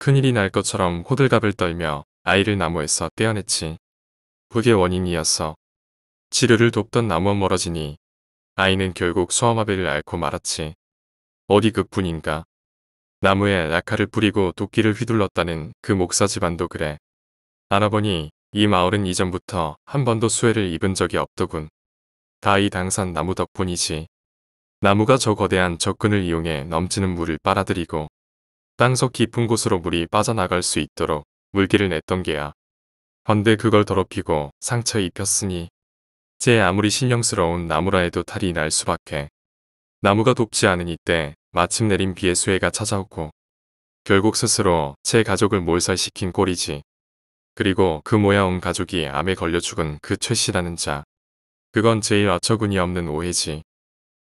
큰일이 날 것처럼 호들갑을 떨며 아이를 나무에서 떼어냈지. 그게 원인이었어. 치료를 돕던 나무 멀어지니 아이는 결국 소아마비를 앓고 말았지. 어디 그뿐인가. 나무에 낙하를 뿌리고 도끼를 휘둘렀다는 그 목사 집안도 그래. 알아보니 이 마을은 이전부터 한 번도 수해를 입은 적이 없더군. 다 이 당산 나무 덕분이지. 나무가 저 거대한 적근을 이용해 넘치는 물을 빨아들이고 땅속 깊은 곳으로 물이 빠져나갈 수 있도록 물기를 냈던 게야. 헌데 그걸 더럽히고 상처 입혔으니 제 아무리 신령스러운 나무라 해도 탈이 날 수밖에. 나무가 돕지 않은 이때 마침 내린 비의 수해가 찾아오고 결국 스스로 제 가족을 몰살시킨 꼴이지. 그리고 그 모야 온 가족이 암에 걸려 죽은 그 최씨라는 자. 그건 제일 어처구니 없는 오해지.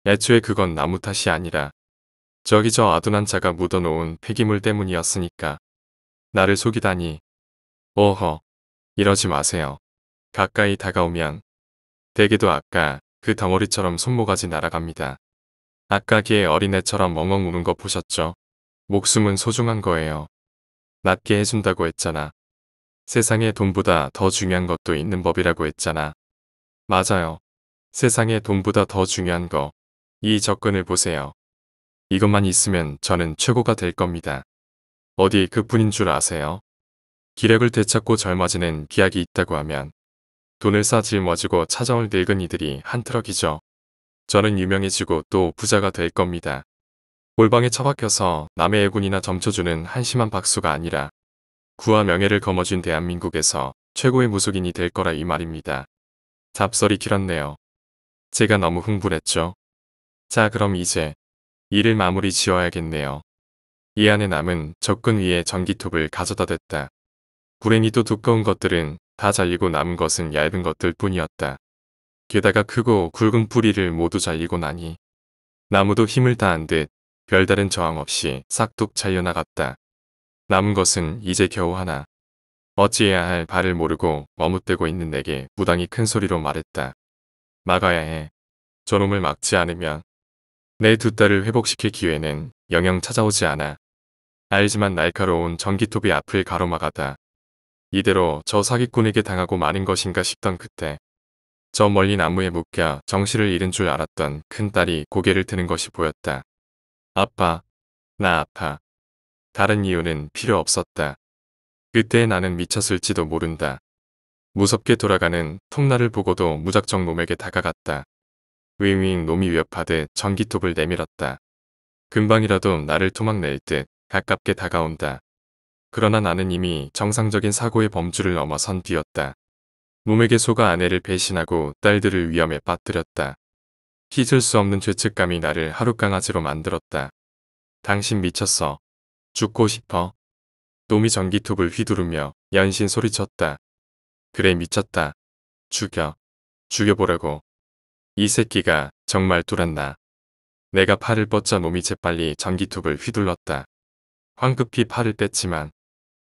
애초에 그건 나무 탓이 아니라 저기 저 아둔한 자가 묻어놓은 폐기물 때문이었으니까. 나를 속이다니. 어허. 이러지 마세요. 가까이 다가오면. 대게도 아까 그 덩어리처럼 손모가지 날아갑니다. 아까기에 어린애처럼 엉엉 우는 거 보셨죠? 목숨은 소중한 거예요. 낫게 해준다고 했잖아. 세상에 돈보다 더 중요한 것도 있는 법이라고 했잖아. 맞아요. 세상에 돈보다 더 중요한 거. 이 접근을 보세요. 이것만 있으면 저는 최고가 될 겁니다. 어디 그뿐인 줄 아세요? 기력을 되찾고 젊어지는 기약이 있다고 하면 돈을 쌓아 짊어지고 찾아올 늙은 이들이 한 트럭이죠. 저는 유명해지고 또 부자가 될 겁니다. 골방에 처박혀서 남의 애군이나 점쳐주는 한심한 박수가 아니라 구하 명예를 거머쥔 대한민국에서 최고의 무속인이 될 거라 이 말입니다. 잡설이 길었네요. 제가 너무 흥분했죠. 자 그럼 이제 일을 마무리 지어야겠네요. 이 안에 남은 적근 위에 전기톱을 가져다 댔다. 불행히도 두꺼운 것들은 다 잘리고 남은 것은 얇은 것들 뿐이었다. 게다가 크고 굵은 뿌리를 모두 잘리고 나니 나무도 힘을 다한 듯 별다른 저항 없이 싹둑 잘려나갔다. 남은 것은 이제 겨우 하나. 어찌해야 할 바를 모르고 머뭇대고 있는 내게 무당이 큰 소리로 말했다. 막아야 해. 저놈을 막지 않으면 내두 딸을 회복시킬 기회는 영영 찾아오지 않아. 알지만 날카로운 전기톱이 앞을 가로막았다 이대로 저 사기꾼에게 당하고 마는 것인가 싶던 그때 저 멀리 나무에 묶여 정신을 잃은 줄 알았던 큰딸이 고개를 드는 것이 보였다. 아빠, 나 아파. 다른 이유는 필요 없었다. 그때 나는 미쳤을지도 모른다. 무섭게 돌아가는 통날을 보고도 무작정 몸에게 다가갔다. 윙윙 놈이 위협하듯 전기톱을 내밀었다. 금방이라도 나를 토막낼 듯 가깝게 다가온다. 그러나 나는 이미 정상적인 사고의 범주를 넘어선 뒤였다. 몸에게 속아 아내를 배신하고 딸들을 위험에 빠뜨렸다. 씻을 수 없는 죄책감이 나를 하룻 강아지로 만들었다. 당신 미쳤어. 죽고 싶어. 놈이 전기톱을 휘두르며 연신 소리쳤다. 그래 미쳤다. 죽여. 죽여보라고. 이 새끼가 정말 뚫었나. 내가 팔을 뻗자 몸이 재빨리 전기톱을 휘둘렀다. 황급히 팔을 뺐지만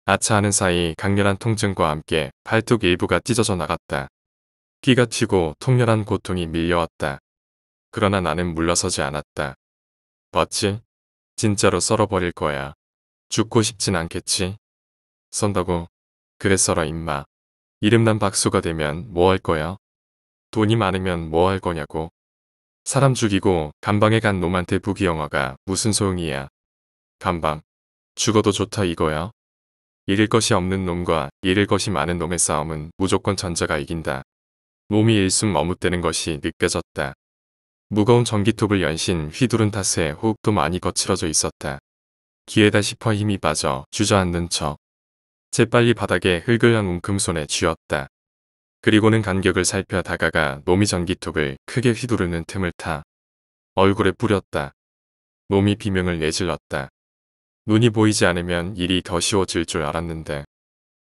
아차 하는 사이 강렬한 통증과 함께 팔뚝 일부가 찢어져 나갔다. 끼가 튀고 통렬한 고통이 밀려왔다. 그러나 나는 물러서지 않았다. 봤지? 진짜로 썰어버릴 거야. 죽고 싶진 않겠지? 썬다고? 그래 썰어 임마. 이름난 박수가 되면 뭐 할 거야? 돈이 많으면 뭐 할 거냐고. 사람 죽이고 감방에 간 놈한테 부귀영화가 무슨 소용이야. 감방. 죽어도 좋다 이거야. 잃을 것이 없는 놈과 잃을 것이 많은 놈의 싸움은 무조건 전자가 이긴다. 몸이 일숨 머뭇대는 것이 느껴졌다. 무거운 전기톱을 연신 휘두른 탓에 호흡도 많이 거칠어져 있었다. 기에다 싶어 힘이 빠져 주저앉는 척 재빨리 바닥에 흙을 한 움큼손에 쥐었다. 그리고는 간격을 살펴 다가가 놈이 전기톱을 크게 휘두르는 틈을 타 얼굴에 뿌렸다. 놈이 비명을 내질렀다. 눈이 보이지 않으면 일이 더 쉬워질 줄 알았는데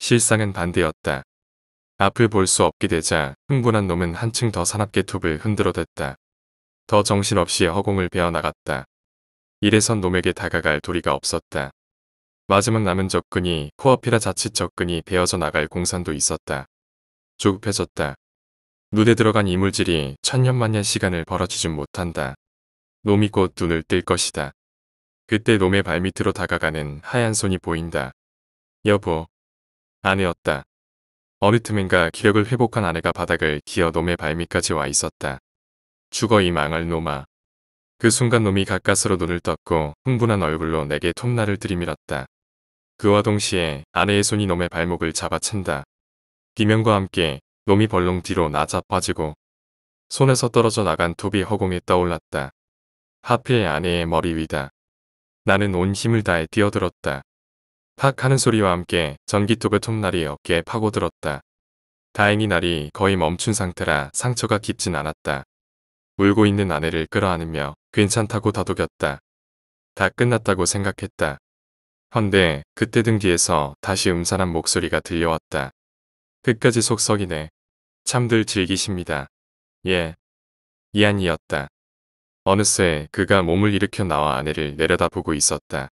실상은 반대였다. 앞을 볼 수 없게 되자 흥분한 놈은 한층 더 사납게 톱을 흔들어댔다. 더 정신없이 허공을 베어나갔다. 이래선 놈에게 다가갈 도리가 없었다. 마지막 남은 접근이 코앞이라 자칫 접근이 베어져 나갈 공산도 있었다. 조급해졌다. 눈에 들어간 이물질이 천년만년 시간을 벌어지진 못한다. 놈이 곧 눈을 뜰 것이다. 그때 놈의 발밑으로 다가가는 하얀 손이 보인다. 여보. 아내였다. 어느 틈인가 기력을 회복한 아내가 바닥을 기어 놈의 발밑까지 와 있었다. 죽어 이 망할 놈아. 그 순간 놈이 가까스로 눈을 떴고 흥분한 얼굴로 내게 톱날을 들이밀었다. 그와 동시에 아내의 손이 놈의 발목을 잡아챈다. 비명과 함께 놈이 벌렁 뒤로 낮아 빠지고 손에서 떨어져 나간 톱이 허공에 떠올랐다. 하필 아내의 머리 위다. 나는 온 힘을 다해 뛰어들었다. 팍 하는 소리와 함께 전기톱의 톱날이 어깨에 파고들었다. 다행히 날이 거의 멈춘 상태라 상처가 깊진 않았다. 울고 있는 아내를 끌어안으며 괜찮다고 다독였다. 다 끝났다고 생각했다. 헌데 그때 등 뒤에서 다시 음산한 목소리가 들려왔다. 끝까지 속 썩이네. 참들 즐기십니다. 예. 이안이었다. 어느새 그가 몸을 일으켜 나와 아내를 내려다보고 있었다.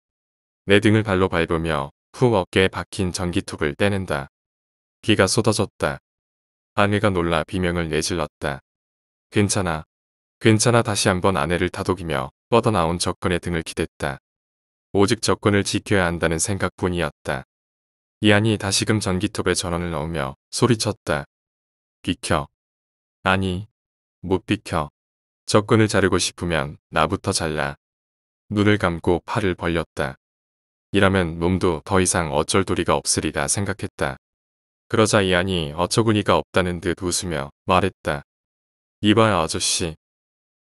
내 등을 발로 밟으며 푹 어깨에 박힌 전기톱을 떼낸다. 비가 쏟아졌다. 아내가 놀라 비명을 내질렀다. 괜찮아. 괜찮아 다시 한번 아내를 다독이며 뻗어나온 적군의 등을 기댔다. 오직 적군을 지켜야 한다는 생각뿐이었다. 이안이 다시금 전기톱에 전원을 넣으며 소리쳤다. 비켜. 아니, 못 비켜. 적근을 자르고 싶으면 나부터 잘라. 눈을 감고 팔을 벌렸다. 이라면 몸도 더 이상 어쩔 도리가 없으리라 생각했다. 그러자 이안이 어처구니가 없다는 듯 웃으며 말했다. 이봐요 아저씨.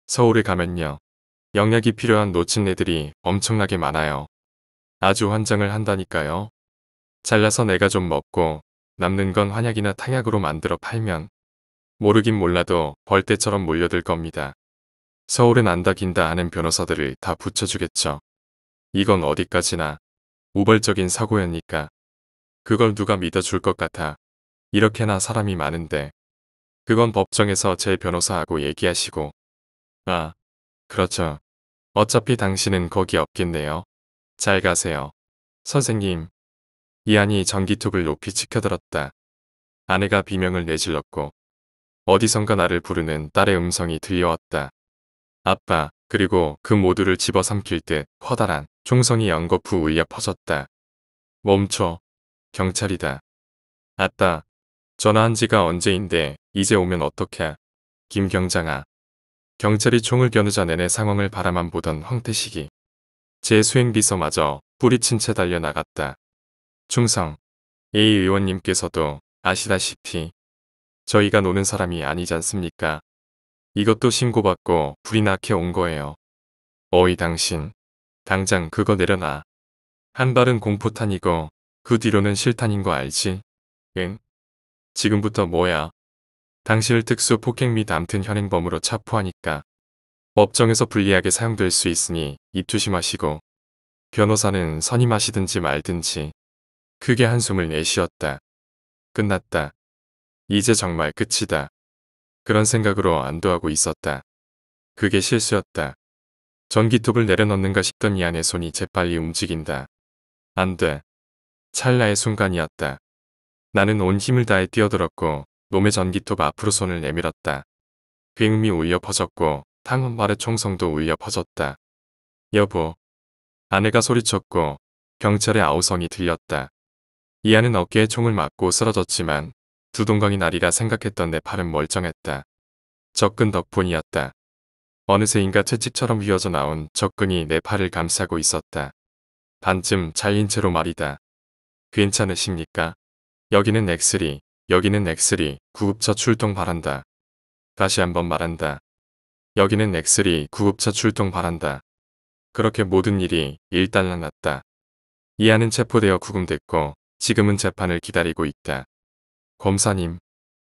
서울에 가면요. 영약이 필요한 노친네들이 엄청나게 많아요. 아주 환장을 한다니까요. 잘라서 내가 좀 먹고 남는 건 환약이나 탕약으로 만들어 팔면 모르긴 몰라도 벌떼처럼 몰려들 겁니다. 서울은 안다 긴다 하는 변호사들을 다 붙여주겠죠. 이건 어디까지나 우발적인 사고였니까. 그걸 누가 믿어줄 것 같아. 이렇게나 사람이 많은데. 그건 법정에서 제 변호사하고 얘기하시고. 아, 그렇죠. 어차피 당신은 거기 없겠네요. 잘 가세요. 선생님. 이안이 전기톱을 높이 치켜들었다. 아내가 비명을 내질렀고 어디선가 나를 부르는 딸의 음성이 들려왔다. 아빠 그리고 그 모두를 집어삼킬 듯 커다란 총성이 연거푸 울려 퍼졌다. 멈춰. 경찰이다. 아따. 전화한 지가 언제인데 이제 오면 어떡해. 김경장아. 경찰이 총을 겨누자 내내 상황을 바라만 보던 황태식이 제 수행비서마저 뿌리친 채 달려나갔다. 충성. A 의원님께서도 아시다시피 저희가 노는 사람이 아니지 않습니까? 이것도 신고받고 불이 나게 온 거예요. 어이 당신. 당장 그거 내려놔. 한 발은 공포탄이고 그 뒤로는 실탄인 거 알지? 응? 지금부터 뭐야? 당신을 특수 폭행 및 암튼 현행범으로 체포하니까 법정에서 불리하게 사용될 수 있으니 입 조심하시고 변호사는 선임하시든지 말든지 크게 한숨을 내쉬었다. 끝났다. 이제 정말 끝이다. 그런 생각으로 안도하고 있었다. 그게 실수였다. 전기톱을 내려놓는가 싶던이 안의 손이 재빨리 움직인다. 안 돼. 찰나의 순간이었다. 나는 온 힘을 다해 뛰어들었고 놈의 전기톱 앞으로 손을 내밀었다. 빙음이 울려 퍼졌고 탕원발의 총성도 울려 퍼졌다. 여보. 아내가 소리쳤고 경찰의 아우성이 들렸다. 이하는 어깨에 총을 맞고 쓰러졌지만 두 동강이 날이라 생각했던 내 팔은 멀쩡했다. 적근 덕분이었다. 어느새인가 채찍처럼 휘어져 나온 적근이 내 팔을 감싸고 있었다. 반쯤 잘린 채로 말이다. 괜찮으십니까? 여기는 엑스리, 여기는 엑스리, 구급차 출동 바란다. 다시 한번 말한다. 여기는 엑스리, 구급차 출동 바란다. 그렇게 모든 일이 일단락 났다. 이하는 체포되어 구금됐고 지금은 재판을 기다리고 있다. 검사님,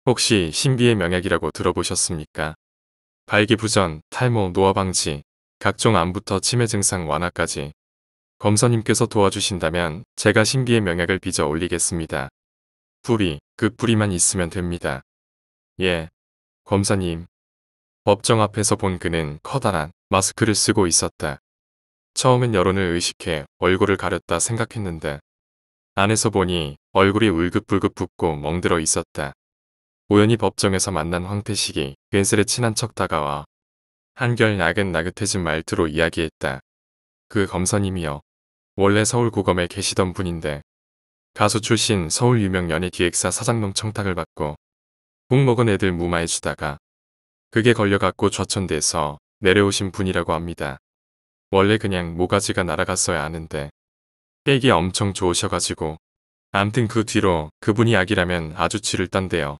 혹시 신비의 명약이라고 들어보셨습니까? 발기부전, 탈모, 노화 방지, 각종 암부터 치매 증상 완화까지 검사님께서 도와주신다면 제가 신비의 명약을 빚어 올리겠습니다. 뿌리, 그 뿌리만 있으면 됩니다. 예, 검사님. 법정 앞에서 본 그는 커다란 마스크를 쓰고 있었다. 처음엔 여론을 의식해 얼굴을 가렸다 생각했는데 안에서 보니 얼굴이 울긋불긋 붓고 멍들어 있었다. 우연히 법정에서 만난 황태식이 괜스레 친한 척 다가와 한결 나긋나긋해진 말투로 이야기했다. 그 검사님이요. 원래 서울고검에 계시던 분인데 가수 출신 서울 유명 연예 기획사 사장농 청탁을 받고 국 먹은 애들 무마해주다가 그게 걸려갖고 좌천돼서 내려오신 분이라고 합니다. 원래 그냥 모가지가 날아갔어야 하는데 빽기 엄청 좋으셔가지고 암튼 그 뒤로 그분이 약이라면 아주 치를 딴대요.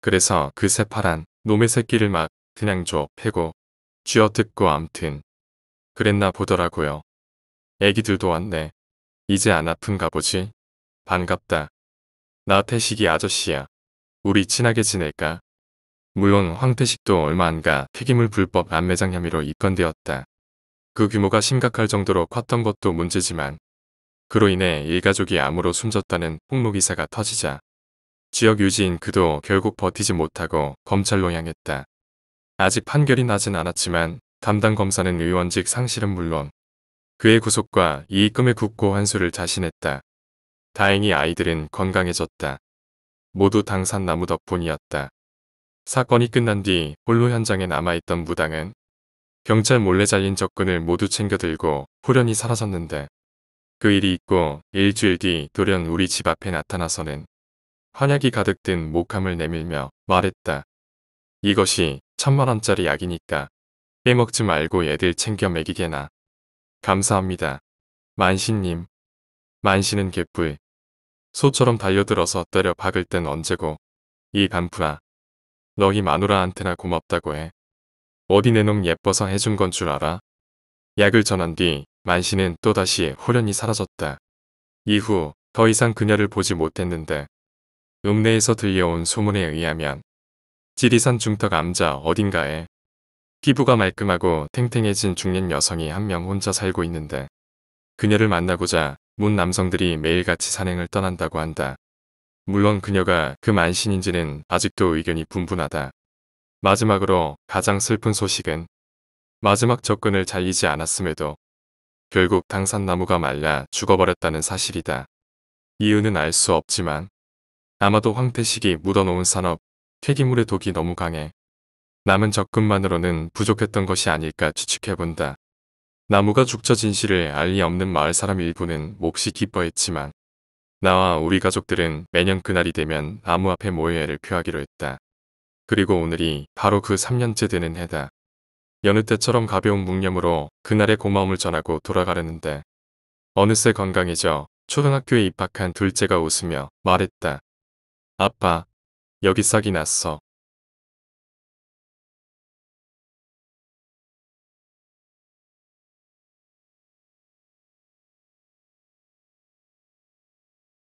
그래서 그 새파란 놈의 새끼를 막 그냥 줘 패고 쥐어뜯고 암튼 그랬나 보더라고요. 애기들도 왔네. 이제 안 아픈가 보지? 반갑다. 나 태식이 아저씨야. 우리 친하게 지낼까? 물론 황태식도 얼마 안가 폐기물 불법 안매장 혐의로 입건되었다. 그 규모가 심각할 정도로 컸던 것도 문제지만 그로 인해 일가족이 암으로 숨졌다는 폭로 기사가 터지자 지역 유지인 그도 결국 버티지 못하고 검찰로 향했다. 아직 판결이 나진 않았지만 담당 검사는 의원직 상실은 물론 그의 구속과 이익금의 국고 환수를 자신했다. 다행히 아이들은 건강해졌다. 모두 당산나무 덕분이었다. 사건이 끝난 뒤 홀로 현장에 남아있던 무당은 경찰 몰래 잘린 적근을 모두 챙겨들고 후련히 사라졌는데 그 일이 있고 일주일 뒤 돌연 우리 집 앞에 나타나서는 환약이 가득 든 목함을 내밀며 말했다. 이것이 천만원짜리 약이니까 빼먹지 말고 애들 챙겨 먹이게나. 감사합니다. 만신님. 만신은 개뿔. 소처럼 달려들어서 때려 박을 땐 언제고. 이 간프라. 너희 마누라한테나 고맙다고 해. 어디 내놈 예뻐서 해준 건 줄 알아? 약을 전한 뒤 만신은 또다시 홀연히 사라졌다. 이후 더 이상 그녀를 보지 못했는데 읍내에서 들려온 소문에 의하면 지리산 중턱 암자 어딘가에 피부가 말끔하고 탱탱해진 중년 여성이 한 명 혼자 살고 있는데 그녀를 만나고자 문 남성들이 매일같이 산행을 떠난다고 한다. 물론 그녀가 그 만신인지는 아직도 의견이 분분하다. 마지막으로 가장 슬픈 소식은 마지막 접근을 잘리지 않았음에도 결국 당산나무가 말라 죽어버렸다는 사실이다. 이유는 알 수 없지만 아마도 황태식이 묻어놓은 산업, 퇴기물의 독이 너무 강해 남은 적금만으로는 부족했던 것이 아닐까 추측해본다. 나무가 죽자 진실을 알리 없는 마을 사람 일부는 몹시 기뻐했지만 나와 우리 가족들은 매년 그날이 되면 나무 앞에 모여회를 표하기로 했다. 그리고 오늘이 바로 그 3년째 되는 해다. 여느 때처럼 가벼운 묵념으로 그날의 고마움을 전하고 돌아가려는데 어느새 건강해져 초등학교에 입학한 둘째가 웃으며 말했다. 아빠, 여기 싹이 났어.